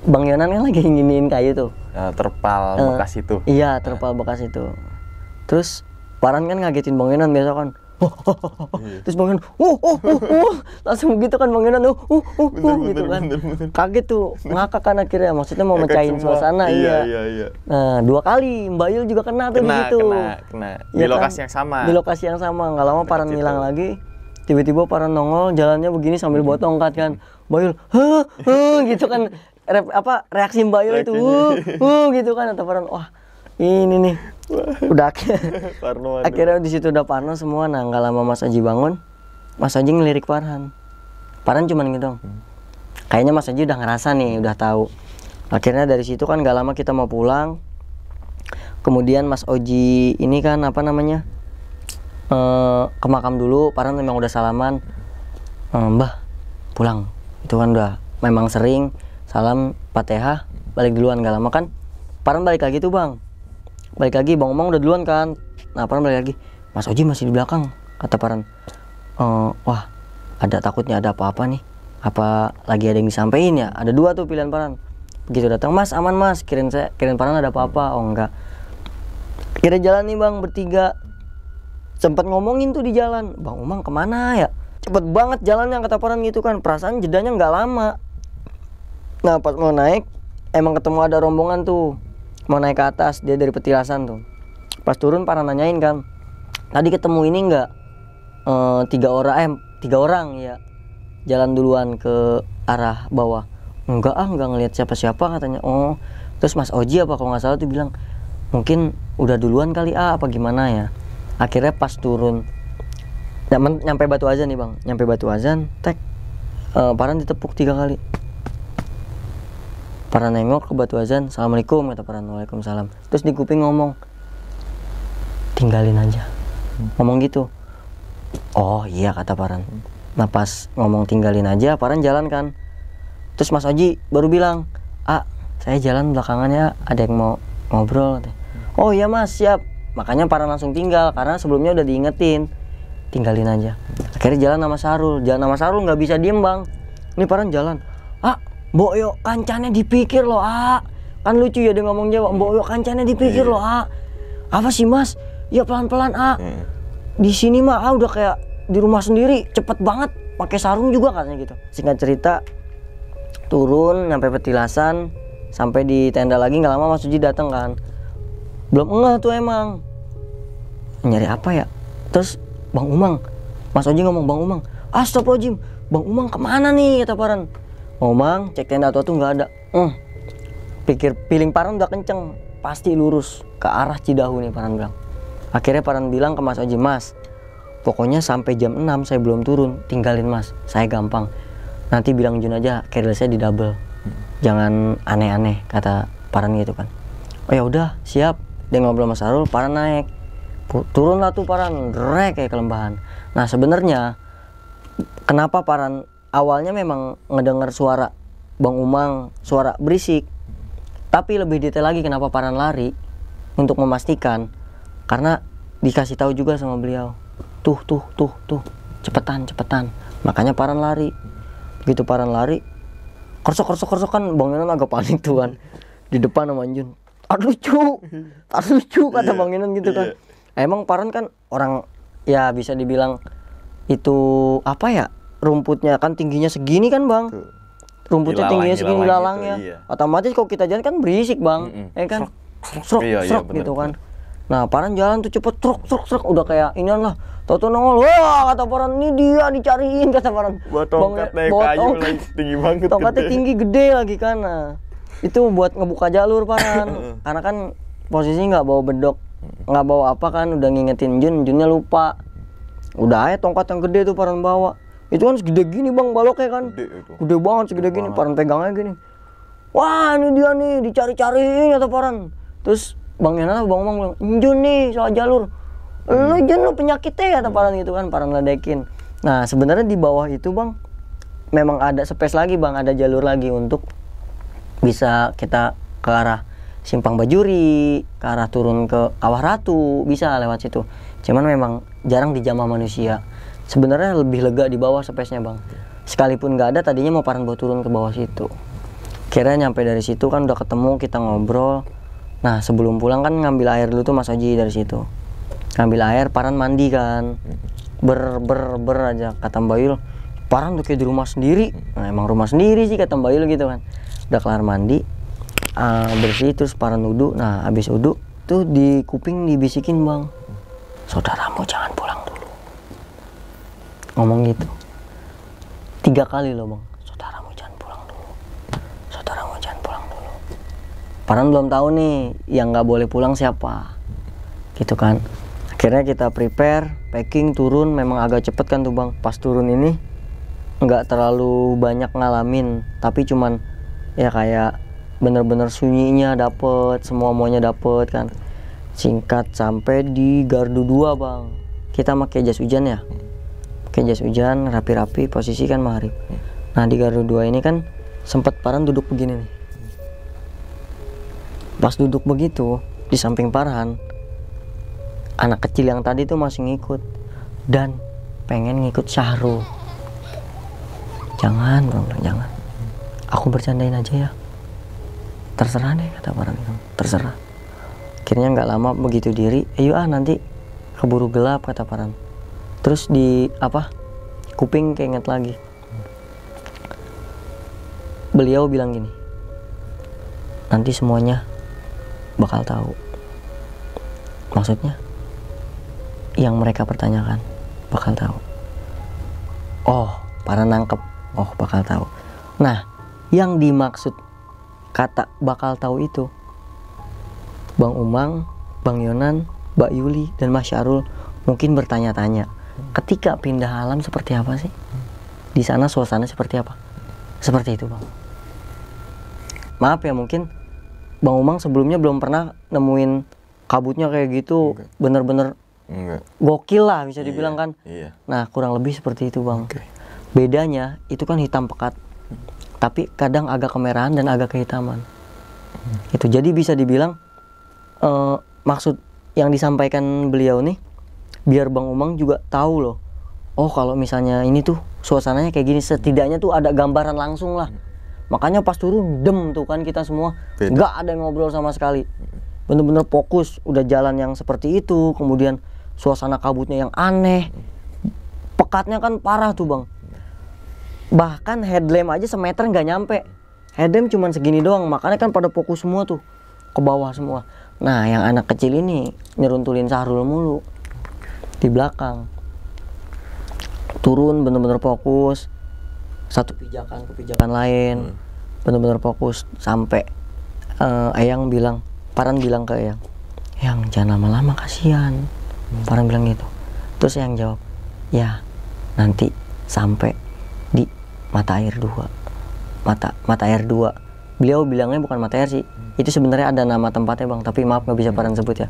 Bang Yonan kan lagi nginiin kayu tuh uh, terpal uh, bekas itu iya terpal bekas itu terus Paran kan ngagetin Bang Yonan biasa kan terus bangunan oh, uh, oh, uh, oh, uh, langsung begitu kan bangunan oh, oh, uh bener, gitu kan bener, bener. kaget tuh ngakak kan akhirnya maksudnya mau mecahin suasana iya, iya, iya iya nah dua kali Mbak Yul juga kena tuh kena, begitu kena kena iya di ya lokasi kan? yang sama di lokasi yang sama nggak lama Paran ngilang lagi tiba-tiba Paran nongol jalannya begini sambil hmm. bawa tongkat kan Mbak Yul heh gitu kan Re apa reaksi Mbak Yul itu uh, uh, gitu kan atau Paran wah ini nih udah akhirnya [LAUGHS] akhirnya di situ udah Parno semua nah nggak lama Mas Aji bangun Mas Aji ngelirik Farhan Farhan cuman gitu dong kayaknya Mas Aji udah ngerasa nih udah tahu akhirnya dari situ kan nggak lama kita mau pulang kemudian Mas Oji ini kan apa namanya e, ke makam dulu Farhan memang udah salaman e, Mbah pulang itu kan udah memang sering salam pateha balik duluan nggak lama kan Farhan balik lagi tuh bang balik lagi bang omong udah duluan kan nah Paran balik lagi Mas Oji masih di belakang kata Paran e, eh, wah ada takutnya ada apa-apa nih apa lagi ada yang disampaikan ya ada dua tuh pilihan Paran begitu datang Mas aman Mas kirim saya kirim Paran ada apa-apa oh enggak kira jalan nih bang bertiga sempat ngomongin tuh di jalan bang Umang kemana ya cepet banget jalan yang kata Paran gitu kan perasaan jedanya nggak lama nah pas mau naik emang ketemu ada rombongan tuh mau naik ke atas dia dari petilasan tuh pas turun para nanyain kan tadi ketemu ini nggak e, tiga orang eh tiga orang ya jalan duluan ke arah bawah enggak ah enggak ngelihat siapa siapa katanya oh terus mas Oji apa kalau nggak salah tuh bilang mungkin udah duluan kali ah apa gimana ya akhirnya pas turun nyampe batu azan nih bang nyampe batu azan tek e, eh, Paran ditepuk tiga kali para nengok ke batu azan assalamualaikum kata para waalaikumsalam terus di kuping ngomong tinggalin aja hmm. ngomong gitu oh iya kata paran nah pas ngomong tinggalin aja paran jalan kan terus mas Oji baru bilang ah saya jalan belakangannya ada yang mau ngobrol oh iya mas siap makanya paran langsung tinggal karena sebelumnya udah diingetin tinggalin aja akhirnya jalan sama Sarul jalan sama Sarul nggak bisa diem bang ini paran jalan ah Mbok yo kancane dipikir loh, ah. Kan lucu ya dia ngomong jawab, Mbok yo kancane dipikir loh, ah. Apa sih, Mas? Ya pelan-pelan, A, ah. hmm. Di sini mah A udah kayak di rumah sendiri, cepet banget. Pakai sarung juga katanya gitu. Singkat cerita, turun sampai petilasan, sampai di tenda lagi nggak lama Mas Uji datang kan. Belum ngeh tuh emang. Nyari apa ya? Terus Bang Umang, Mas Oji ngomong Bang Umang, astagfirullahaladzim, Bang Umang kemana nih kata Paran? Omang oh, cek tenda tua tuh nggak ada hmm. pikir piling Paran udah kenceng pasti lurus ke arah Cidahu nih Paran bilang akhirnya Paran bilang ke Mas Oji Mas pokoknya sampai jam 6 saya belum turun tinggalin Mas saya gampang nanti bilang Jun aja carrier saya di double jangan aneh-aneh kata Paran gitu kan oh ya udah siap dia ngobrol sama Sarul Paran naik turunlah tuh Paran rek kayak kelembahan nah sebenarnya kenapa Paran awalnya memang ngedengar suara Bang Umang, suara berisik. Tapi lebih detail lagi kenapa Paran lari untuk memastikan karena dikasih tahu juga sama beliau. Tuh, tuh, tuh, tuh. Cepetan, cepetan. Makanya Paran lari. Begitu Paran lari, korsok korsok korsok kan Bang Inan agak panik tuh kan. Di depan sama Anjun. Aduh, cu. Aduh, cu kata Bang Inan gitu kan. Yeah. emang Paran kan orang ya bisa dibilang itu apa ya? rumputnya kan tingginya segini kan bang Tuh. rumputnya ilalang, tingginya segini lalangnya gitu, ya iya. otomatis kalau kita jalan kan berisik bang mm -mm. ya kan serok serok iya, iya, bener, gitu kan nah paran jalan tuh cepet truk truk truk udah kayak ini lah tau nongol wah kata paran ini dia dicariin kata paran Buat tongkat naik bawa kayu tongkat, lagi tinggi banget tongkatnya tinggi gede lagi kan nah itu buat ngebuka jalur paran [LAUGHS] karena kan posisi nggak bawa bedok nggak bawa apa kan udah ngingetin Jun Junnya lupa udah aja tongkat yang gede tuh paran bawa itu kan segede gini bang baloknya kan gede, itu. gede banget segede gede gini banget. paran pegangnya gini wah ini dia nih dicari-cariin atau paran terus bang Yana bang bang bilang Jun nih soal jalur hmm. lu lu penyakitnya ya atau hmm. paran gitu kan paran ledekin nah sebenarnya di bawah itu bang memang ada space lagi bang ada jalur lagi untuk bisa kita ke arah simpang bajuri ke arah turun ke kawah ratu bisa lewat situ cuman memang jarang dijamah manusia sebenarnya lebih lega di bawah space-nya bang sekalipun nggak ada tadinya mau paran bawa turun ke bawah situ kira nyampe dari situ kan udah ketemu kita ngobrol nah sebelum pulang kan ngambil air dulu tuh mas Oji dari situ ngambil air paran mandi kan ber ber ber aja kata Mbak Yul paran tuh kayak di rumah sendiri nah, emang rumah sendiri sih kata Mbak Yul gitu kan udah kelar mandi uh, bersih terus paran udu. nah habis udu tuh di kuping dibisikin bang saudaramu jangan pulang dulu ngomong gitu tiga kali loh bang saudaramu jangan pulang dulu saudaramu jangan pulang dulu Paran belum tahu nih yang nggak boleh pulang siapa gitu kan akhirnya kita prepare packing turun memang agak cepet kan tuh bang pas turun ini nggak terlalu banyak ngalamin tapi cuman ya kayak bener-bener sunyinya dapet semua maunya dapet kan singkat sampai di gardu 2 bang kita pakai jas hujan ya pakai jas hujan rapi-rapi posisi kan maghrib nah di gardu dua ini kan sempat Farhan duduk begini nih pas duduk begitu di samping Farhan anak kecil yang tadi tuh masih ngikut dan pengen ngikut Syahrul jangan bang jangan aku bercandain aja ya terserah deh kata Farhan itu terserah akhirnya nggak lama begitu diri ayo ah nanti keburu gelap kata Farhan terus di apa kuping keinget lagi beliau bilang gini nanti semuanya bakal tahu maksudnya yang mereka pertanyakan bakal tahu oh para nangkep oh bakal tahu nah yang dimaksud kata bakal tahu itu Bang Umang, Bang Yonan, Mbak Yuli, dan Mas Syarul mungkin bertanya-tanya ketika pindah alam seperti apa sih? Di sana suasana seperti apa? Seperti itu, Bang. Maaf ya, mungkin Bang Umang sebelumnya belum pernah nemuin kabutnya kayak gitu, bener-bener gokil lah bisa iya, dibilang kan. Iya. Nah, kurang lebih seperti itu, Bang. Bedanya itu kan hitam pekat. Tapi kadang agak kemerahan dan agak kehitaman. Hmm. Itu jadi bisa dibilang uh, maksud yang disampaikan beliau nih biar Bang Umang juga tahu loh oh kalau misalnya ini tuh suasananya kayak gini setidaknya tuh ada gambaran langsung lah makanya pas turun dem tuh kan kita semua nggak ada yang ngobrol sama sekali bener-bener fokus udah jalan yang seperti itu kemudian suasana kabutnya yang aneh pekatnya kan parah tuh bang bahkan headlamp aja semeter nggak nyampe headlamp cuma segini doang makanya kan pada fokus semua tuh ke bawah semua nah yang anak kecil ini nyeruntulin Sahrul mulu di belakang turun bener-bener fokus satu pijakan ke pijakan lain hmm. bener-bener fokus sampai uh, eh, Ayang bilang Paran bilang ke Ayang Yang jangan lama-lama kasihan hmm. Paran bilang gitu terus Ayang jawab ya nanti sampai di mata air dua mata mata air dua beliau bilangnya bukan mata air sih hmm. itu sebenarnya ada nama tempatnya bang tapi maaf nggak bisa Paran hmm. sebut ya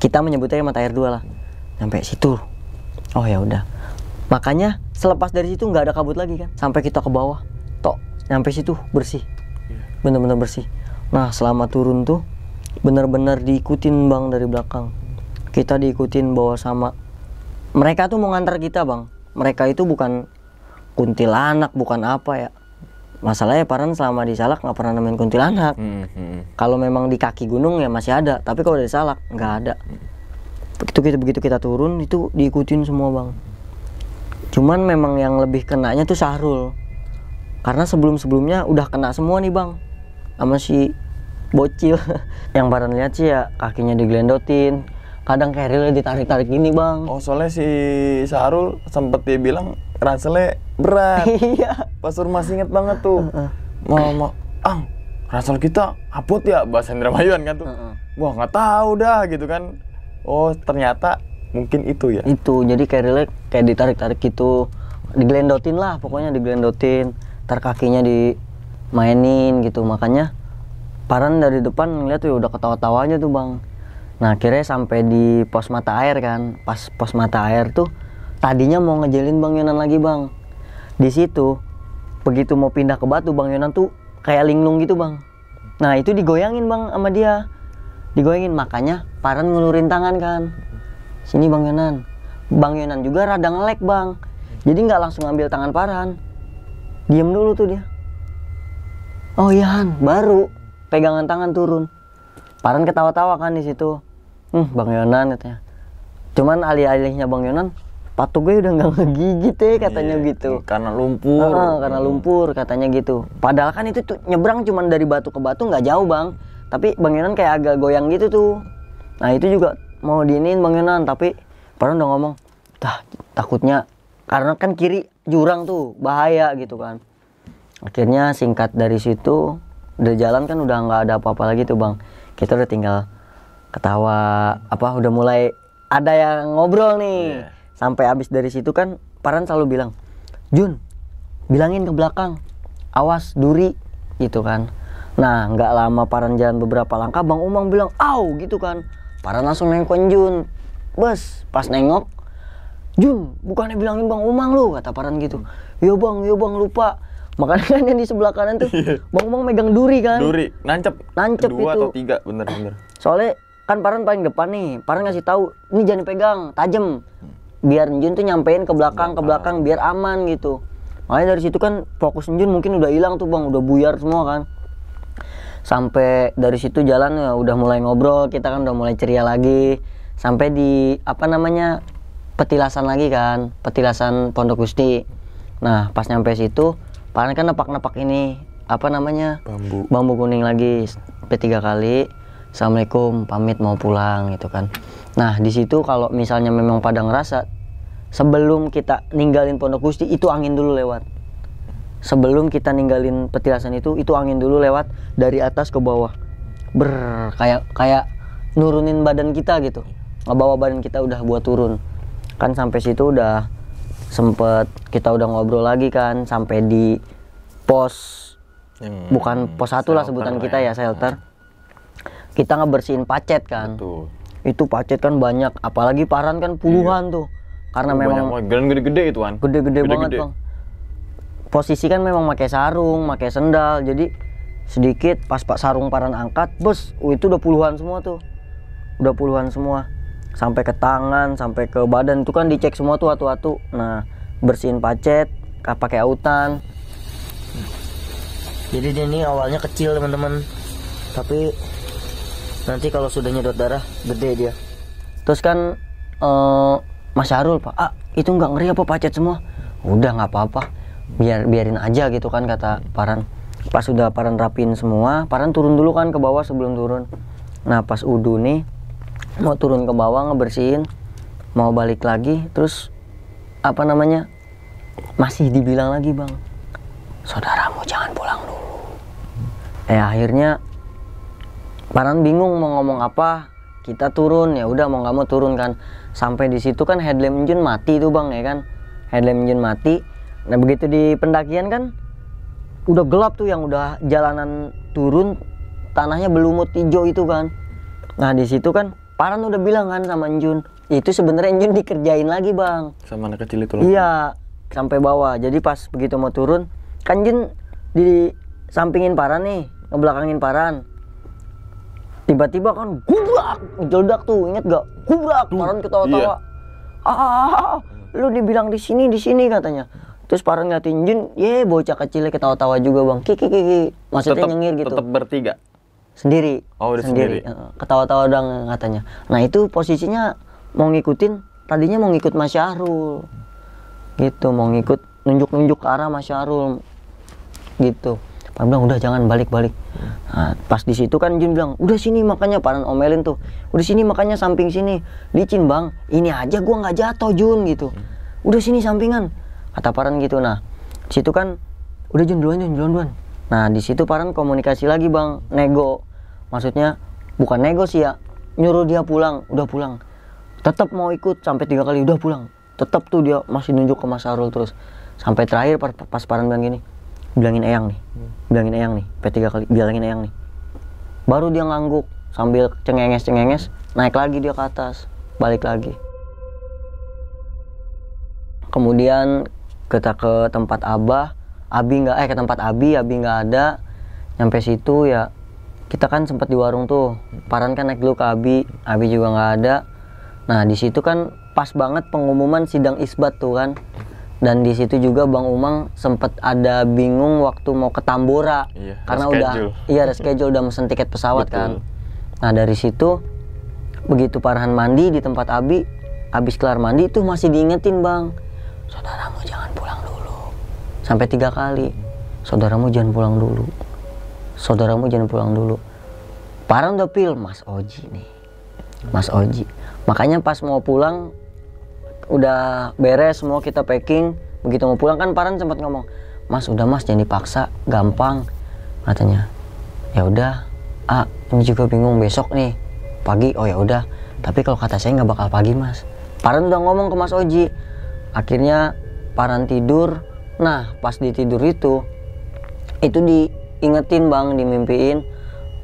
kita menyebutnya mata air dua lah hmm sampai situ oh ya udah makanya selepas dari situ nggak ada kabut lagi kan sampai kita ke bawah tok sampai situ bersih iya. bener-bener bersih nah selama turun tuh bener-bener diikutin bang dari belakang kita diikutin bawa sama mereka tuh mau ngantar kita bang mereka itu bukan kuntilanak bukan apa ya masalahnya ya, Paran selama di Salak nggak pernah nemuin kuntilanak. Hmm, -hmm. Kalau memang di kaki gunung ya masih ada, tapi kalau di Salak nggak ada. -hmm kita begitu kita turun itu diikutin semua bang cuman memang yang lebih kenanya tuh Sahrul karena sebelum sebelumnya udah kena semua nih bang sama si bocil [LAUGHS] yang baran lihat sih ya kakinya digelendotin kadang carrier ditarik-tarik gini bang oh soalnya si Sahrul sempet dia bilang ranselnya berat [LAUGHS] iya pasur masih inget banget tuh mau mau ang ransel kita apot ya bahasa Indramayuan kan tuh wah nggak tahu dah gitu kan oh ternyata mungkin itu ya itu jadi kayak relate kayak ditarik tarik gitu glendotin lah pokoknya glendotin tar kakinya dimainin gitu makanya Paran dari depan ngeliat tuh udah ketawa tawanya tuh bang nah akhirnya sampai di pos mata air kan pas pos mata air tuh tadinya mau ngejelin bang Yonan lagi bang di situ begitu mau pindah ke batu bang Yonan tuh kayak linglung gitu bang nah itu digoyangin bang sama dia digoyangin makanya Paran ngelurin tangan kan sini Bang Yonan Bang Yonan juga rada ngelek Bang jadi nggak langsung ngambil tangan Paran diem dulu tuh dia oh iya Han baru pegangan tangan turun Paran ketawa-tawa kan di situ hmm Bang Yonan katanya cuman alih-alihnya Bang Yonan patuh gue udah nggak ngegigit ya katanya yeah, gitu karena lumpur karena lumpur katanya gitu padahal kan itu tuh nyebrang cuman dari batu ke batu nggak jauh bang tapi Bang Yonan kayak agak goyang gitu tuh nah itu juga mau diinin Bang Yonan tapi Farhan udah ngomong Tah, takutnya karena kan kiri jurang tuh bahaya gitu kan akhirnya singkat dari situ udah jalan kan udah nggak ada apa-apa lagi tuh bang kita udah tinggal ketawa apa udah mulai ada yang ngobrol nih yeah. sampai abis dari situ kan Paran selalu bilang Jun bilangin ke belakang awas duri gitu kan Nah, nggak lama Paran jalan beberapa langkah, Bang Umang bilang, "Au!" gitu kan. Paran langsung nengkoin Jun. Bes, pas nengok, Jun, bukannya bilangin Bang Umang lu, kata Paran gitu. Yo Bang, yo Bang lupa. Makanya kan yang di sebelah kanan tuh iya. Bang Umang megang duri kan. Duri, nancep. Nancep Kedua itu. atau tiga, bener-bener. Soalnya kan Paran paling depan nih. Paran ngasih tahu, ini jangan pegang, tajem. Biar Jun tuh nyampein ke belakang, ke belakang, biar aman gitu. Makanya dari situ kan fokus Jun mungkin udah hilang tuh Bang, udah buyar semua kan sampai dari situ jalan ya udah mulai ngobrol kita kan udah mulai ceria lagi sampai di apa namanya petilasan lagi kan petilasan Pondok Gusti nah pas nyampe situ paling kan nepak-nepak ini apa namanya bambu bambu kuning lagi p tiga kali assalamualaikum pamit mau pulang gitu kan nah di situ kalau misalnya memang pada ngerasa sebelum kita ninggalin Pondok Gusti itu angin dulu lewat sebelum kita ninggalin petilasan itu itu angin dulu lewat dari atas ke bawah ber kayak kayak nurunin badan kita gitu ngebawa badan kita udah buat turun kan sampai situ udah sempet kita udah ngobrol lagi kan sampai di pos hmm, bukan pos satu lah sebutan kita ya, ya shelter kita ngebersihin pacet kan Betul. itu pacet kan banyak apalagi paran kan puluhan iya. tuh karena oh, memang gede-gede itu kan gede-gede banget gede. bang posisi kan memang pakai sarung pakai sendal jadi sedikit pas pak sarung paran angkat bus oh, itu udah puluhan semua tuh udah puluhan semua sampai ke tangan sampai ke badan itu kan dicek semua tuh atu-atu nah bersihin pacet pakai autan jadi dia ini awalnya kecil teman-teman tapi nanti kalau sudah nyedot darah gede dia terus kan uh, Mas Harul pak ah itu nggak ngeri apa pacet semua udah nggak apa-apa biar biarin aja gitu kan kata Paran pas udah Paran rapin semua Paran turun dulu kan ke bawah sebelum turun nah pas Udu nih mau turun ke bawah ngebersihin mau balik lagi terus apa namanya masih dibilang lagi bang saudaramu jangan pulang dulu eh akhirnya Paran bingung mau ngomong apa kita turun ya udah mau nggak mau turun kan sampai di situ kan headlamp engine mati tuh bang ya kan headlamp engine mati Nah begitu di pendakian kan udah gelap tuh yang udah jalanan turun tanahnya belumut hijau itu kan. Nah di situ kan Paran udah bilang kan sama Jun itu sebenarnya Jun dikerjain lagi bang. Sama anak kecil itu. Iya sampai bawah. Jadi pas begitu mau turun kan Jun di sampingin Paran nih ngebelakangin Paran. Tiba-tiba kan gubrak jeledak tuh inget gak? Gubrak Paran ketawa-tawa. Iya. Ah, ah, ah, ah, lu dibilang di sini di sini katanya terus parah ngeliatin Jun ye bocah kecilnya ketawa-tawa juga bang kiki kiki maksudnya tetep, nyengir gitu tetap bertiga sendiri oh udah sendiri, sendiri. ketawa-tawa dong katanya nah itu posisinya mau ngikutin tadinya mau ngikut Mas Syahrul gitu mau ngikut nunjuk-nunjuk ke arah Mas Syahrul gitu Pak bilang udah jangan balik-balik nah, pas di situ kan Jun bilang udah sini makanya Paran omelin tuh udah sini makanya samping sini licin bang ini aja gua nggak jatuh Jun gitu hmm. udah sini sampingan kata Paran gitu nah situ kan udah Jun duluan Jun duluan nah di situ Paran komunikasi lagi bang nego maksudnya bukan nego sih ya nyuruh dia pulang udah pulang tetap mau ikut sampai tiga kali udah pulang tetap tuh dia masih nunjuk ke Mas Arul terus sampai terakhir pas, Paran bilang gini bilangin Eyang nih hmm. bilangin Eyang nih p tiga kali bilangin Eyang nih baru dia ngangguk sambil cengenges cengenges naik lagi dia ke atas balik lagi kemudian kita ke tempat abah abi nggak eh ke tempat abi abi nggak ada nyampe situ ya kita kan sempat di warung tuh paran kan naik dulu ke abi abi juga nggak ada nah di situ kan pas banget pengumuman sidang isbat tuh kan dan di situ juga Bang Umang sempat ada bingung waktu mau ke Tambora iya, karena reschedule. udah iya ada schedule udah mesen tiket pesawat kan. Betul. kan. Nah dari situ begitu Parhan mandi di tempat Abi, abis kelar mandi itu masih diingetin Bang saudaramu jangan pulang dulu sampai tiga kali saudaramu jangan pulang dulu saudaramu jangan pulang dulu parang pil mas Oji nih mas Oji makanya pas mau pulang udah beres semua kita packing begitu mau pulang kan parang sempat ngomong mas udah mas jangan dipaksa gampang katanya ya udah ah ini juga bingung besok nih pagi oh ya udah tapi kalau kata saya nggak bakal pagi mas parang udah ngomong ke Mas Oji Akhirnya Paran tidur. Nah, pas di tidur itu itu diingetin Bang, dimimpiin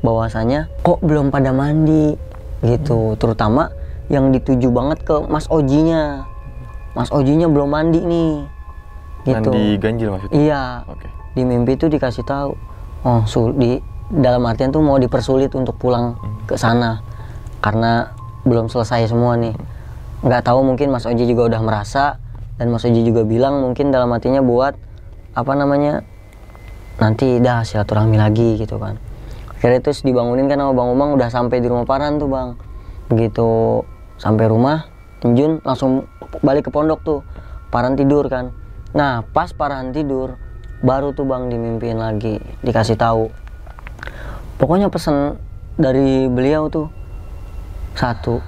bahwasanya kok belum pada mandi gitu. Terutama yang dituju banget ke Mas Ojinya. Mas Ojinya belum mandi nih. Gitu. Mandi ganjil maksudnya? Iya. Okay. Di mimpi itu dikasih tahu. Oh, di dalam artian tuh mau dipersulit untuk pulang hmm. ke sana karena belum selesai semua nih. Hmm. Nggak tahu mungkin Mas Oji juga udah merasa dan Mas Oji juga bilang mungkin dalam hatinya buat apa namanya nanti dah silaturahmi lagi gitu kan akhirnya terus dibangunin kan sama Bang Umang udah sampai di rumah Paran tuh Bang begitu sampai rumah Jun langsung balik ke pondok tuh Paran tidur kan nah pas Paran tidur baru tuh Bang dimimpin lagi dikasih tahu pokoknya pesan dari beliau tuh satu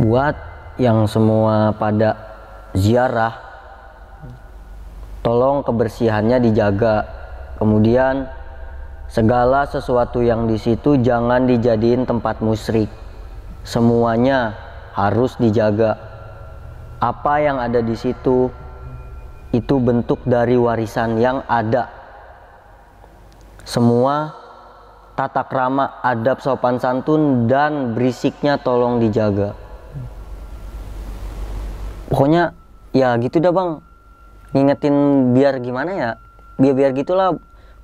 buat yang semua pada ziarah tolong kebersihannya dijaga kemudian segala sesuatu yang di situ jangan dijadiin tempat musyrik semuanya harus dijaga apa yang ada di situ itu bentuk dari warisan yang ada semua tata krama adab sopan santun dan berisiknya tolong dijaga pokoknya ya gitu dah bang ngingetin biar gimana ya biar biar gitulah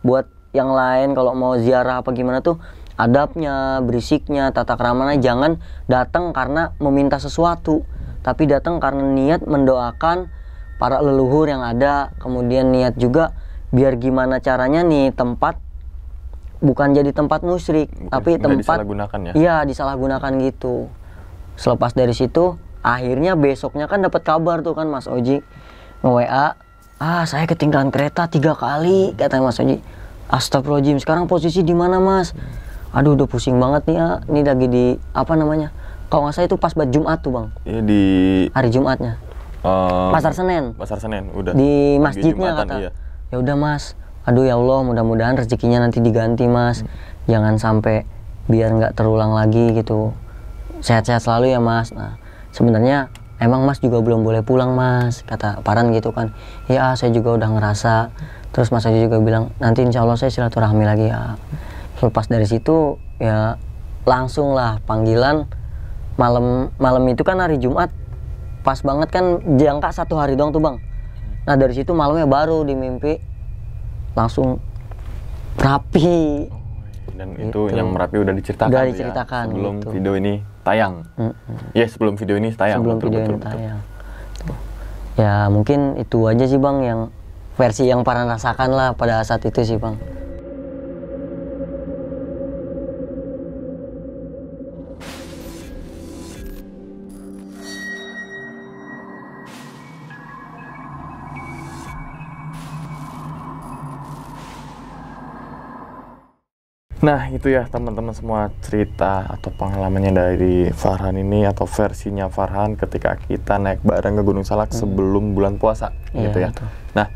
buat yang lain kalau mau ziarah apa gimana tuh adabnya berisiknya tata keramanya jangan datang karena meminta sesuatu tapi datang karena niat mendoakan para leluhur yang ada kemudian niat juga biar gimana caranya nih tempat bukan jadi tempat musyrik tapi tempat disalahgunakan ya iya disalahgunakan gitu selepas dari situ akhirnya besoknya kan dapat kabar tuh kan Mas Oji nge WA ah saya ketinggalan kereta tiga kali kata Mas Oji Astagfirullahaladzim sekarang posisi di mana Mas aduh udah pusing banget nih ya ini lagi di apa namanya kalau nggak saya itu pas buat Jumat tuh bang iya di hari Jumatnya um, pasar Senen pasar Senen udah di masjidnya Jumatan, kata iya. ya udah Mas aduh ya Allah mudah-mudahan rezekinya nanti diganti Mas hmm. jangan sampai biar nggak terulang lagi gitu sehat-sehat selalu ya Mas nah sebenarnya emang mas juga belum boleh pulang mas kata Paran gitu kan ya saya juga udah ngerasa terus mas aja juga bilang nanti insya Allah saya silaturahmi lagi ya lepas dari situ ya langsung lah panggilan malam malam itu kan hari Jumat pas banget kan jangka satu hari doang tuh bang nah dari situ malamnya baru di langsung rapi oh, iya. dan itu, itu. yang gitu. merapi udah diceritakan udah ya, diceritakan ya, sebelum gitu. video ini tayang. Mm -hmm. Ya sebelum video ini tayang. Sebelum betul, video betul, ini betul. tayang. Ya mungkin itu aja sih bang yang versi yang para rasakan lah pada saat itu sih bang. Nah itu ya teman-teman semua cerita atau pengalamannya dari Farhan ini atau versinya Farhan ketika kita naik bareng ke Gunung Salak hmm. sebelum bulan puasa yeah, gitu ya. Itu. Nah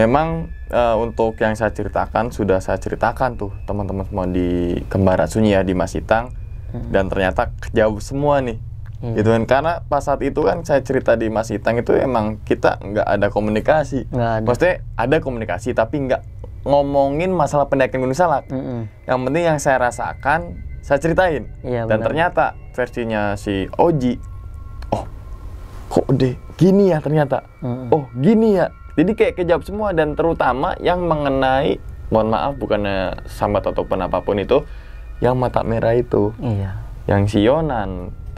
memang uh, untuk yang saya ceritakan sudah saya ceritakan tuh teman-teman semua di Kembara Sunyi ya di Masitang hmm. dan ternyata jauh semua nih Hmm. gitu kan karena pas saat itu kan saya cerita di Mas Itang itu emang kita nggak ada komunikasi, gak ada. maksudnya ada komunikasi tapi nggak ngomongin masalah pendakian Gunung Salak. Mm -hmm. Yang penting yang saya rasakan, saya ceritain. Iya, Dan ternyata versinya si Oji, oh kok deh gini ya ternyata, mm -hmm. oh gini ya. Jadi kayak kejawab semua dan terutama yang mengenai, mohon maaf bukannya sambat ataupun apapun itu, yang mata merah itu. Iya. Yang si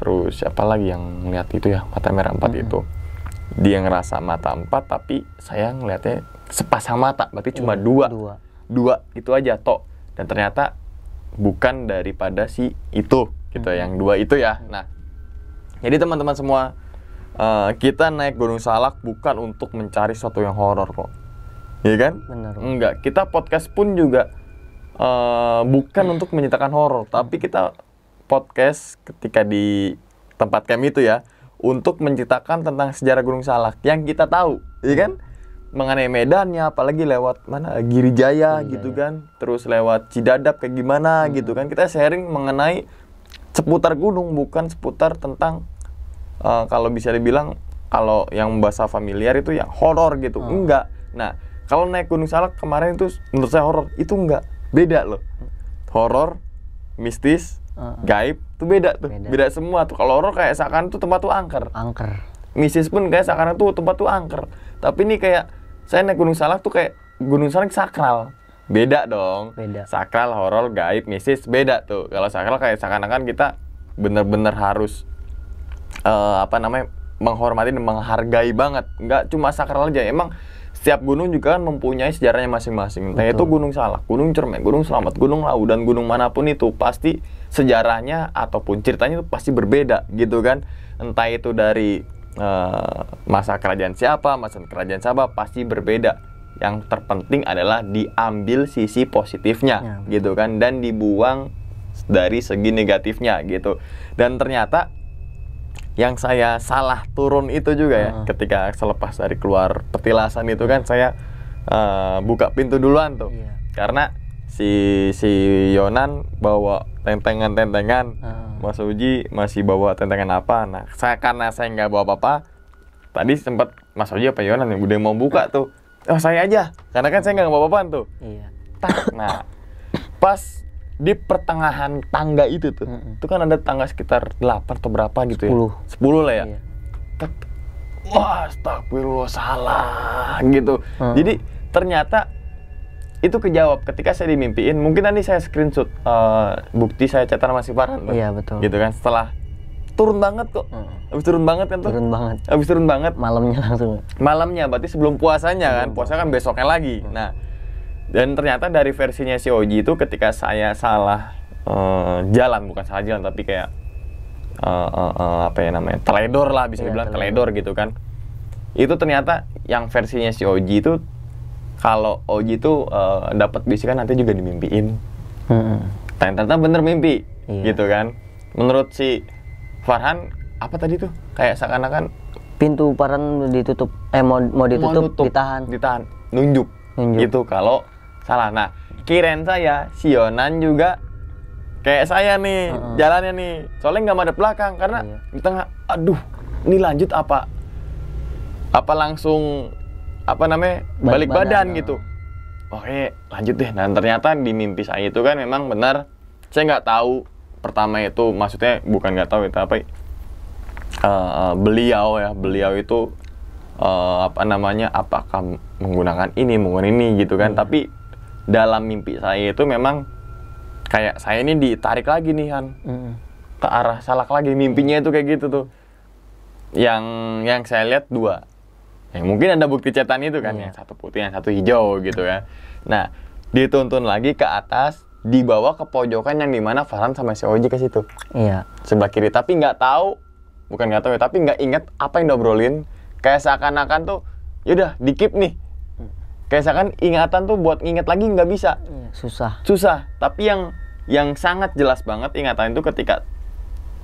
terus siapa lagi yang ngeliat itu ya, mata merah empat mm -hmm. itu. Dia ngerasa mata empat tapi saya ngeliatnya sepasang mata berarti cuma hmm, dua. dua dua itu aja tok dan ternyata bukan daripada si itu gitu hmm. yang dua itu ya nah jadi teman-teman semua uh, kita naik gunung salak bukan untuk mencari sesuatu yang horor kok Iya kan? Benar. Enggak, kita podcast pun juga uh, bukan hmm. untuk menyatakan horor, tapi mm. kita podcast ketika di tempat kami itu ya untuk menceritakan tentang sejarah Gunung Salak yang kita tahu, iya kan? mengenai medannya apalagi lewat mana Giri Jaya hmm, iya, gitu iya. kan terus lewat Cidadap kayak gimana hmm. gitu kan kita sharing mengenai seputar gunung bukan seputar tentang uh, kalau bisa dibilang kalau yang bahasa familiar itu yang horor gitu hmm. enggak nah kalau naik Gunung Salak kemarin itu menurut saya horor itu enggak beda loh horor mistis uh, gaib itu beda tuh beda, beda semua tuh kalau horor kayak seakan tuh tempat tuh angker angker mistis pun kayak seakan tuh tempat tuh angker tapi ini kayak saya naik Gunung Salak tuh kayak Gunung Salak sakral beda dong beda. sakral horor gaib mistis beda tuh kalau sakral kayak seakan-akan kita bener-bener harus uh, apa namanya menghormati dan menghargai banget nggak cuma sakral aja emang setiap gunung juga kan mempunyai sejarahnya masing-masing. Nah itu Gunung Salak, Gunung Cermek, Gunung Selamat, Gunung Lau, dan gunung manapun itu pasti sejarahnya ataupun ceritanya itu pasti berbeda gitu kan. Entah itu dari Eh, masa kerajaan siapa, masa kerajaan siapa pasti berbeda. Yang terpenting adalah diambil sisi positifnya, ya. gitu kan, dan dibuang dari segi negatifnya, gitu. Dan ternyata yang saya salah turun itu juga ya, uh. ketika selepas dari keluar petilasan itu kan saya uh, buka pintu duluan tuh, ya. karena si si Yonan bawa tentengan tentengan ah. hmm. Mas Uji masih bawa tentengan apa nah saya karena saya nggak bawa apa-apa tadi sempat Mas Uji apa ya yang udah mau buka tuh oh saya aja karena kan saya nggak bawa apa apa tuh iya. nah pas di pertengahan tangga itu tuh mm -mm. itu kan ada tangga sekitar 8 atau berapa gitu 10. ya 10 lah ya iya. wah astagfirullah salah gitu hmm. jadi ternyata itu kejawab ketika saya dimimpiin mungkin nanti saya screenshot uh, bukti saya catatan masih kan, parah iya betul gitu kan setelah turun banget kok hmm. abis turun banget kan tuh turun banget abis turun banget malamnya langsung malamnya berarti sebelum puasanya kan puasa kan besoknya lagi hmm. nah dan ternyata dari versinya si Oji itu ketika saya salah uh, jalan bukan salah jalan tapi kayak uh, uh, uh, apa ya namanya teledor lah bisa ya, dibilang teledor. teledor gitu kan itu ternyata yang versinya si Oji itu kalau Oji tuh uh, eh, dapat bisikan nanti juga dimimpiin. Hmm. Ternyata bener mimpi, iya. gitu kan? Menurut si Farhan apa tadi tuh? Kayak seakan-akan pintu Farhan ditutup, eh mau mau ditutup, mau tutup, ditahan, ditahan, nunjuk, nunjuk. gitu. Kalau salah, nah kiren saya Sionan juga kayak saya nih uh jalannya nih, soalnya nggak ada belakang karena iya. di tengah, aduh, ini lanjut apa? Apa langsung apa namanya balik, balik badan, badan nah. gitu oke lanjut deh nah ternyata di mimpi saya itu kan memang benar saya nggak tahu pertama itu maksudnya bukan nggak tahu itu ya, apa uh, eh, beliau ya beliau itu uh, apa namanya apakah menggunakan ini menggunakan ini gitu kan hmm. tapi dalam mimpi saya itu memang kayak saya ini ditarik lagi nih kan hmm. ke arah salak lagi mimpinya itu kayak gitu tuh yang yang saya lihat dua Ya mungkin ada bukti cetan itu kan, hmm. yang satu putih, yang satu hijau gitu ya. Nah, dituntun lagi ke atas, dibawa ke pojokan yang dimana Farhan sama si Oji ke situ. Iya. Sebelah kiri, tapi nggak tahu, bukan nggak tahu ya, tapi nggak ingat apa yang dobrolin. Kayak seakan-akan tuh, yaudah dikip nih. Kayak seakan ingatan tuh buat nginget lagi nggak bisa. Iya, susah. Susah. Tapi yang yang sangat jelas banget ingatan itu ketika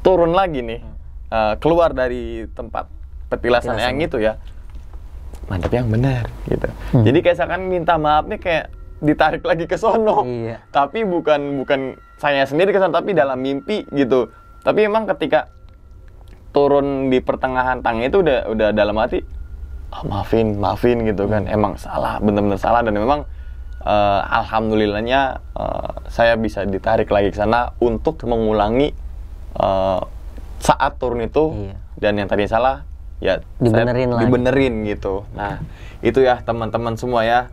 turun lagi nih, uh, keluar dari tempat petilasan, petilasan yang itu ya mantep yang benar gitu. Hmm. Jadi kayak seakan minta maafnya kayak ditarik lagi ke sono. Iya. Tapi bukan bukan saya sendiri ke tapi dalam mimpi gitu. Tapi emang ketika turun di pertengahan tang itu udah udah dalam hati oh, maafin maafin gitu kan hmm. emang salah benar-benar salah dan memang uh, alhamdulillahnya uh, saya bisa ditarik lagi ke sana untuk mengulangi uh, saat turun itu iya. dan yang tadi salah ya dibenerin saya, dibenerin gitu nah itu ya teman-teman semua ya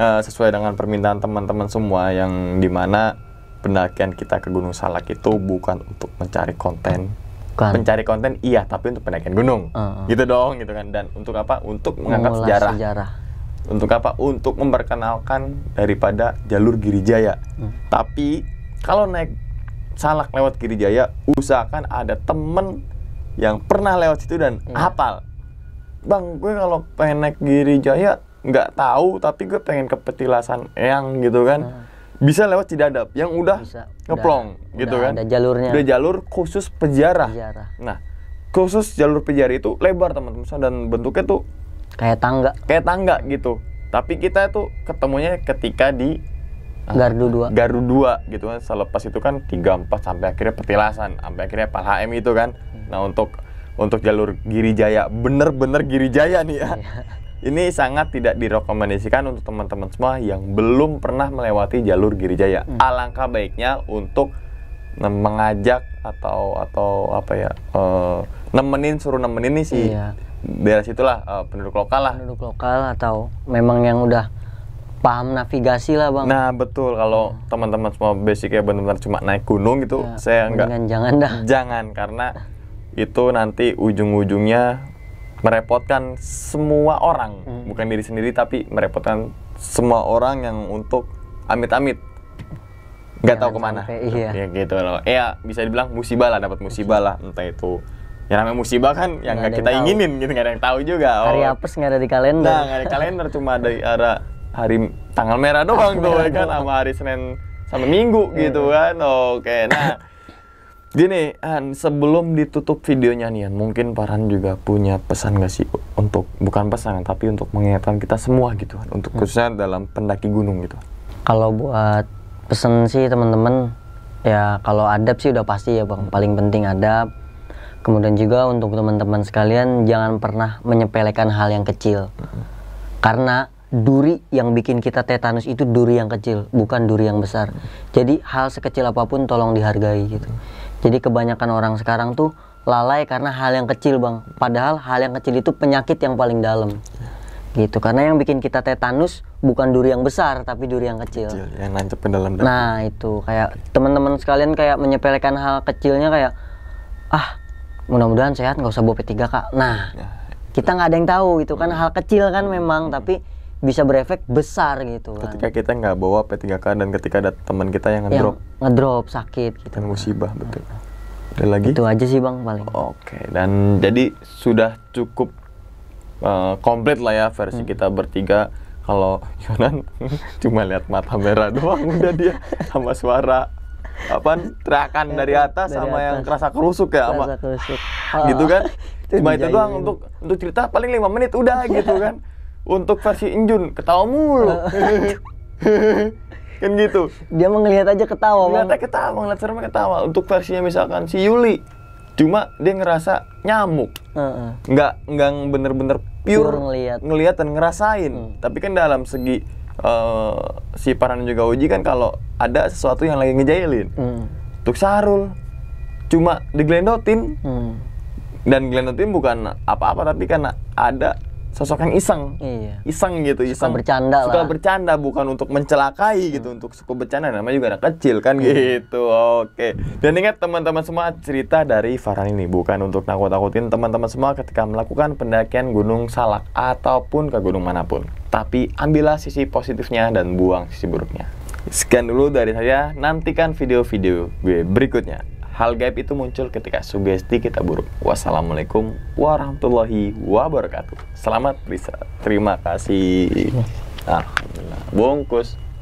eh, sesuai dengan permintaan teman-teman semua yang dimana pendakian kita ke Gunung Salak itu bukan untuk mencari konten Bukan. Mencari konten iya, tapi untuk pendakian gunung. Uh, uh. Gitu dong, gitu kan. Dan untuk apa? Untuk mengangkat sejarah. sejarah. Untuk apa? Untuk memperkenalkan daripada jalur Girijaya. Hmm. Tapi kalau naik salak lewat Giri Jaya usahakan ada temen yang pernah lewat situ dan hmm. hafal. Bang, gue kalau pengen naik Giri Jaya nggak tahu, tapi gue pengen ke petilasan yang gitu kan. Hmm. Bisa lewat Cidadap yang udah Bisa. ngeplong udah, gitu udah kan. Ada jalurnya. Udah jalur khusus pejarah. Nah, khusus jalur pejarah itu lebar teman-teman dan bentuknya tuh kayak tangga. Kayak tangga gitu. Tapi kita tuh ketemunya ketika di ah, Gardu garudua Gardu dua gitu kan. Selepas itu kan tiga empat sampai akhirnya petilasan, sampai akhirnya Pal HM itu kan. Nah untuk untuk jalur Giri Jaya, bener-bener Giri Jaya nih ya. Iya. Ini sangat tidak direkomendasikan untuk teman-teman semua yang belum pernah melewati jalur Giri Jaya. Hmm. Alangkah baiknya untuk mengajak atau atau apa ya uh, nemenin suruh nemenin nih sih iya. daerah situlah uh, penduduk lokal lah penduduk lokal atau memang yang udah paham navigasi lah bang. Nah betul kalau ya. teman-teman semua basicnya benar-benar cuma naik gunung gitu, ya, saya enggak. Jangan dah. Jangan karena itu nanti ujung-ujungnya merepotkan semua orang hmm. bukan diri sendiri tapi merepotkan semua orang yang untuk amit-amit nggak tahu kemana sampai, iya. ya gitu loh ya bisa dibilang musibah lah dapat musibah lah entah itu yang namanya musibah kan yang nggak kita inginin tahu. gitu nggak ada yang tahu juga oh. hari sih nggak ada di kalender nah ada kalender cuma ada ada hari tanggal merah doang tuh ya kan sama hari senin sama minggu gitu iya. kan oke nah Gini, Han, sebelum ditutup videonya nih, mungkin Farhan juga punya pesan gak sih untuk bukan pesan tapi untuk mengingatkan kita semua gitu, Han, untuk hmm. khususnya dalam pendaki gunung gitu. Kalau buat pesan sih teman-teman, ya kalau adab sih udah pasti ya bang, paling penting adab. Kemudian juga untuk teman-teman sekalian jangan pernah menyepelekan hal yang kecil, hmm. karena duri yang bikin kita tetanus itu duri yang kecil, bukan duri yang besar. Hmm. Jadi hal sekecil apapun tolong dihargai gitu. Hmm jadi kebanyakan orang sekarang tuh lalai karena hal yang kecil bang. Padahal hal yang kecil itu penyakit yang paling dalam. Gitu, karena yang bikin kita tetanus bukan duri yang besar, tapi duri yang kecil. kecil yang nancep ke dalam, Nah itu, kayak teman-teman sekalian kayak menyepelekan hal kecilnya kayak, ah mudah-mudahan sehat nggak usah bawa p 3 kak. Nah, nah kita nggak ada yang tahu gitu kan, hmm. hal kecil kan memang, hmm. tapi bisa berefek besar gitu kan. Ketika kita nggak bawa P3K dan ketika ada teman kita yang ngedrop. Yang ngedrop sakit gitu. kan. musibah betul. Ada lagi? Itu aja sih bang paling. Oke dan jadi sudah cukup uh, komplit lah ya versi hmm. kita bertiga. Kalau Yonan [LAUGHS] cuma lihat mata merah doang udah dia sama suara apa teriakan iya, dari atas dari sama atas. yang kerasa kerusuk ya kerasa sama kerusuk. [LAUGHS] gitu kan [LAUGHS] cuma itu doang iya, iya. untuk untuk cerita paling lima menit udah gitu kan untuk versi Injun ketawa mulu [LAUGHS] [LAUGHS] kan gitu dia ngelihat aja ketawa ngeliatnya ketawa ngelihat serem ketawa untuk versinya misalkan si Yuli cuma dia ngerasa nyamuk uh-uh. nggak nggak bener-bener pure, pure ngelihat ngelihat dan ngerasain hmm. tapi kan dalam segi uh, si Paran juga uji kan kalau ada sesuatu yang lagi ngejailin hmm. untuk Sarul cuma diglendotin hmm. dan glendotin bukan apa-apa tapi karena ada sosok yang iseng iya. iseng gitu iseng suka bercanda suka lah. bercanda bukan untuk mencelakai hmm. gitu untuk suka bercanda namanya juga anak kecil kan hmm. gitu oke okay. dan ingat teman-teman semua cerita dari Farhan ini bukan untuk nakut-nakutin teman-teman semua ketika melakukan pendakian gunung salak ataupun ke gunung manapun tapi ambillah sisi positifnya dan buang sisi buruknya sekian dulu dari saya nantikan video-video gue berikutnya Hal gaib itu muncul ketika sugesti kita buruk. Wassalamualaikum warahmatullahi wabarakatuh. Selamat bisa. Terima kasih. Iya. Alhamdulillah. Bungkus.